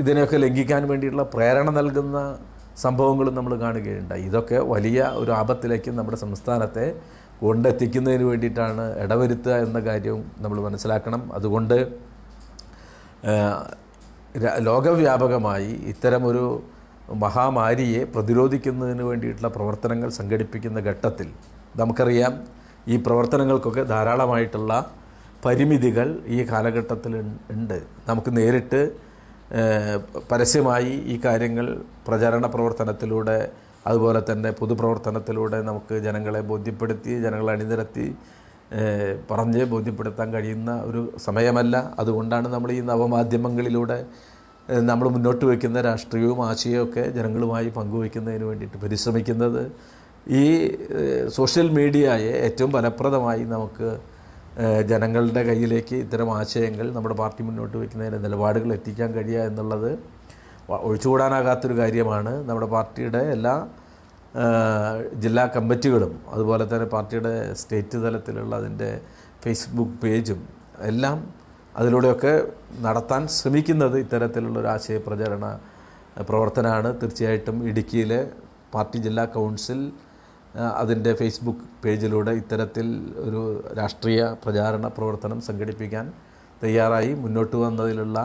A: ഇതിനെയൊക്കെ ലംഘിക്കാൻ വേണ്ടിയിട്ടുള്ള പ്രേരണ നൽകുന്ന സംഭവങ്ങളും നമ്മൾ കാണുകയുണ്ടായി ഇതൊക്കെ വലിയ ഒരു ആപത്തിലേക്ക് നമ്മുടെ സംസ്ഥാനത്തെ കൊണ്ടെത്തിക്കുന്നതിന് വേണ്ടിയിട്ടാണ് ഇടവരുത്തുക എന്ന കാര്യവും നമ്മൾ മനസ്സിലാക്കണം അതുകൊണ്ട് ലോകവ്യാപകമായി ഇത്തരമൊരു മഹാമാരിയെ പ്രതിരോധിക്കുന്നതിന് വേണ്ടിയിട്ടുള്ള പ്രവർത്തനങ്ങൾ സംഘടിപ്പിക്കുന്ന ഘട്ടത്തിൽ നമുക്കറിയാം ഈ പ്രവർത്തനങ്ങൾക്കൊക്കെ ധാരാളമായിട്ടുള്ള പരിമിതികൾ ഈ കാലഘട്ടത്തിൽ ഉണ്ട് നമുക്ക് നേരിട്ട് പരസ്യമായി ഈ കാര്യങ്ങൾ പ്രചാരണ പ്രവർത്തനത്തിലൂടെ അതുപോലെ തന്നെ പൊതുപ്രവർത്തനത്തിലൂടെ നമുക്ക് ജനങ്ങളെ ബോധ്യപ്പെടുത്തി ജനങ്ങളെ അണിനിരത്തി പറഞ്ഞ് ബോധ്യപ്പെടുത്താൻ കഴിയുന്ന ഒരു സമയമല്ല അതുകൊണ്ടാണ് നമ്മൾ ഈ നവമാധ്യമങ്ങളിലൂടെ നമ്മൾ മുന്നോട്ട് വയ്ക്കുന്ന രാഷ്ട്രീയവും ആശയവുമൊക്കെ ജനങ്ങളുമായി പങ്കുവയ്ക്കുന്നതിന് വേണ്ടിയിട്ട് പരിശ്രമിക്കുന്നത് ഈ സോഷ്യൽ മീഡിയയെ ഏറ്റവും ഫലപ്രദമായി നമുക്ക് ജനങ്ങളുടെ കയ്യിലേക്ക് ഇത്തരം ആശയങ്ങൾ നമ്മുടെ പാർട്ടി മുന്നോട്ട് വയ്ക്കുന്നതിൻ്റെ നിലപാടുകൾ എത്തിക്കാൻ കഴിയുക എന്നുള്ളത് ഒഴിച്ചുകൂടാനാകാത്തൊരു കാര്യമാണ് നമ്മുടെ പാർട്ടിയുടെ എല്ലാ ജില്ലാ കമ്മിറ്റികളും അതുപോലെ തന്നെ പാർട്ടിയുടെ സ്റ്റേറ്റ് തലത്തിലുള്ള അതിൻ്റെ ഫേസ്ബുക്ക് പേജും എല്ലാം അതിലൂടെയൊക്കെ നടത്താൻ ശ്രമിക്കുന്നത് ഇത്തരത്തിലുള്ളൊരു ഒരു പ്രചരണ പ്രവർത്തനമാണ് തീർച്ചയായിട്ടും ഇടുക്കിയിലെ പാർട്ടി ജില്ലാ കൗൺസിൽ അതിൻ്റെ ഫേസ്ബുക്ക് പേജിലൂടെ ഇത്തരത്തിൽ ഒരു രാഷ്ട്രീയ പ്രചാരണ പ്രവർത്തനം സംഘടിപ്പിക്കാൻ തയ്യാറായി മുന്നോട്ട് വന്നതിലുള്ള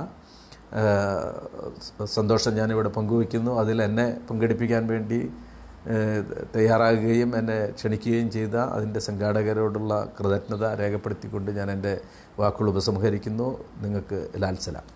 A: സന്തോഷം ഞാനിവിടെ പങ്കുവയ്ക്കുന്നു അതിൽ എന്നെ പങ്കെടുപ്പിക്കാൻ വേണ്ടി തയ്യാറാകുകയും എന്നെ ക്ഷണിക്കുകയും ചെയ്ത അതിൻ്റെ സംഘാടകരോടുള്ള കൃതജ്ഞത രേഖപ്പെടുത്തിക്കൊണ്ട് ഞാൻ എൻ്റെ വാക്കുകൾ ഉപസംഹരിക്കുന്നു നിങ്ങൾക്ക് ലാൽസലാം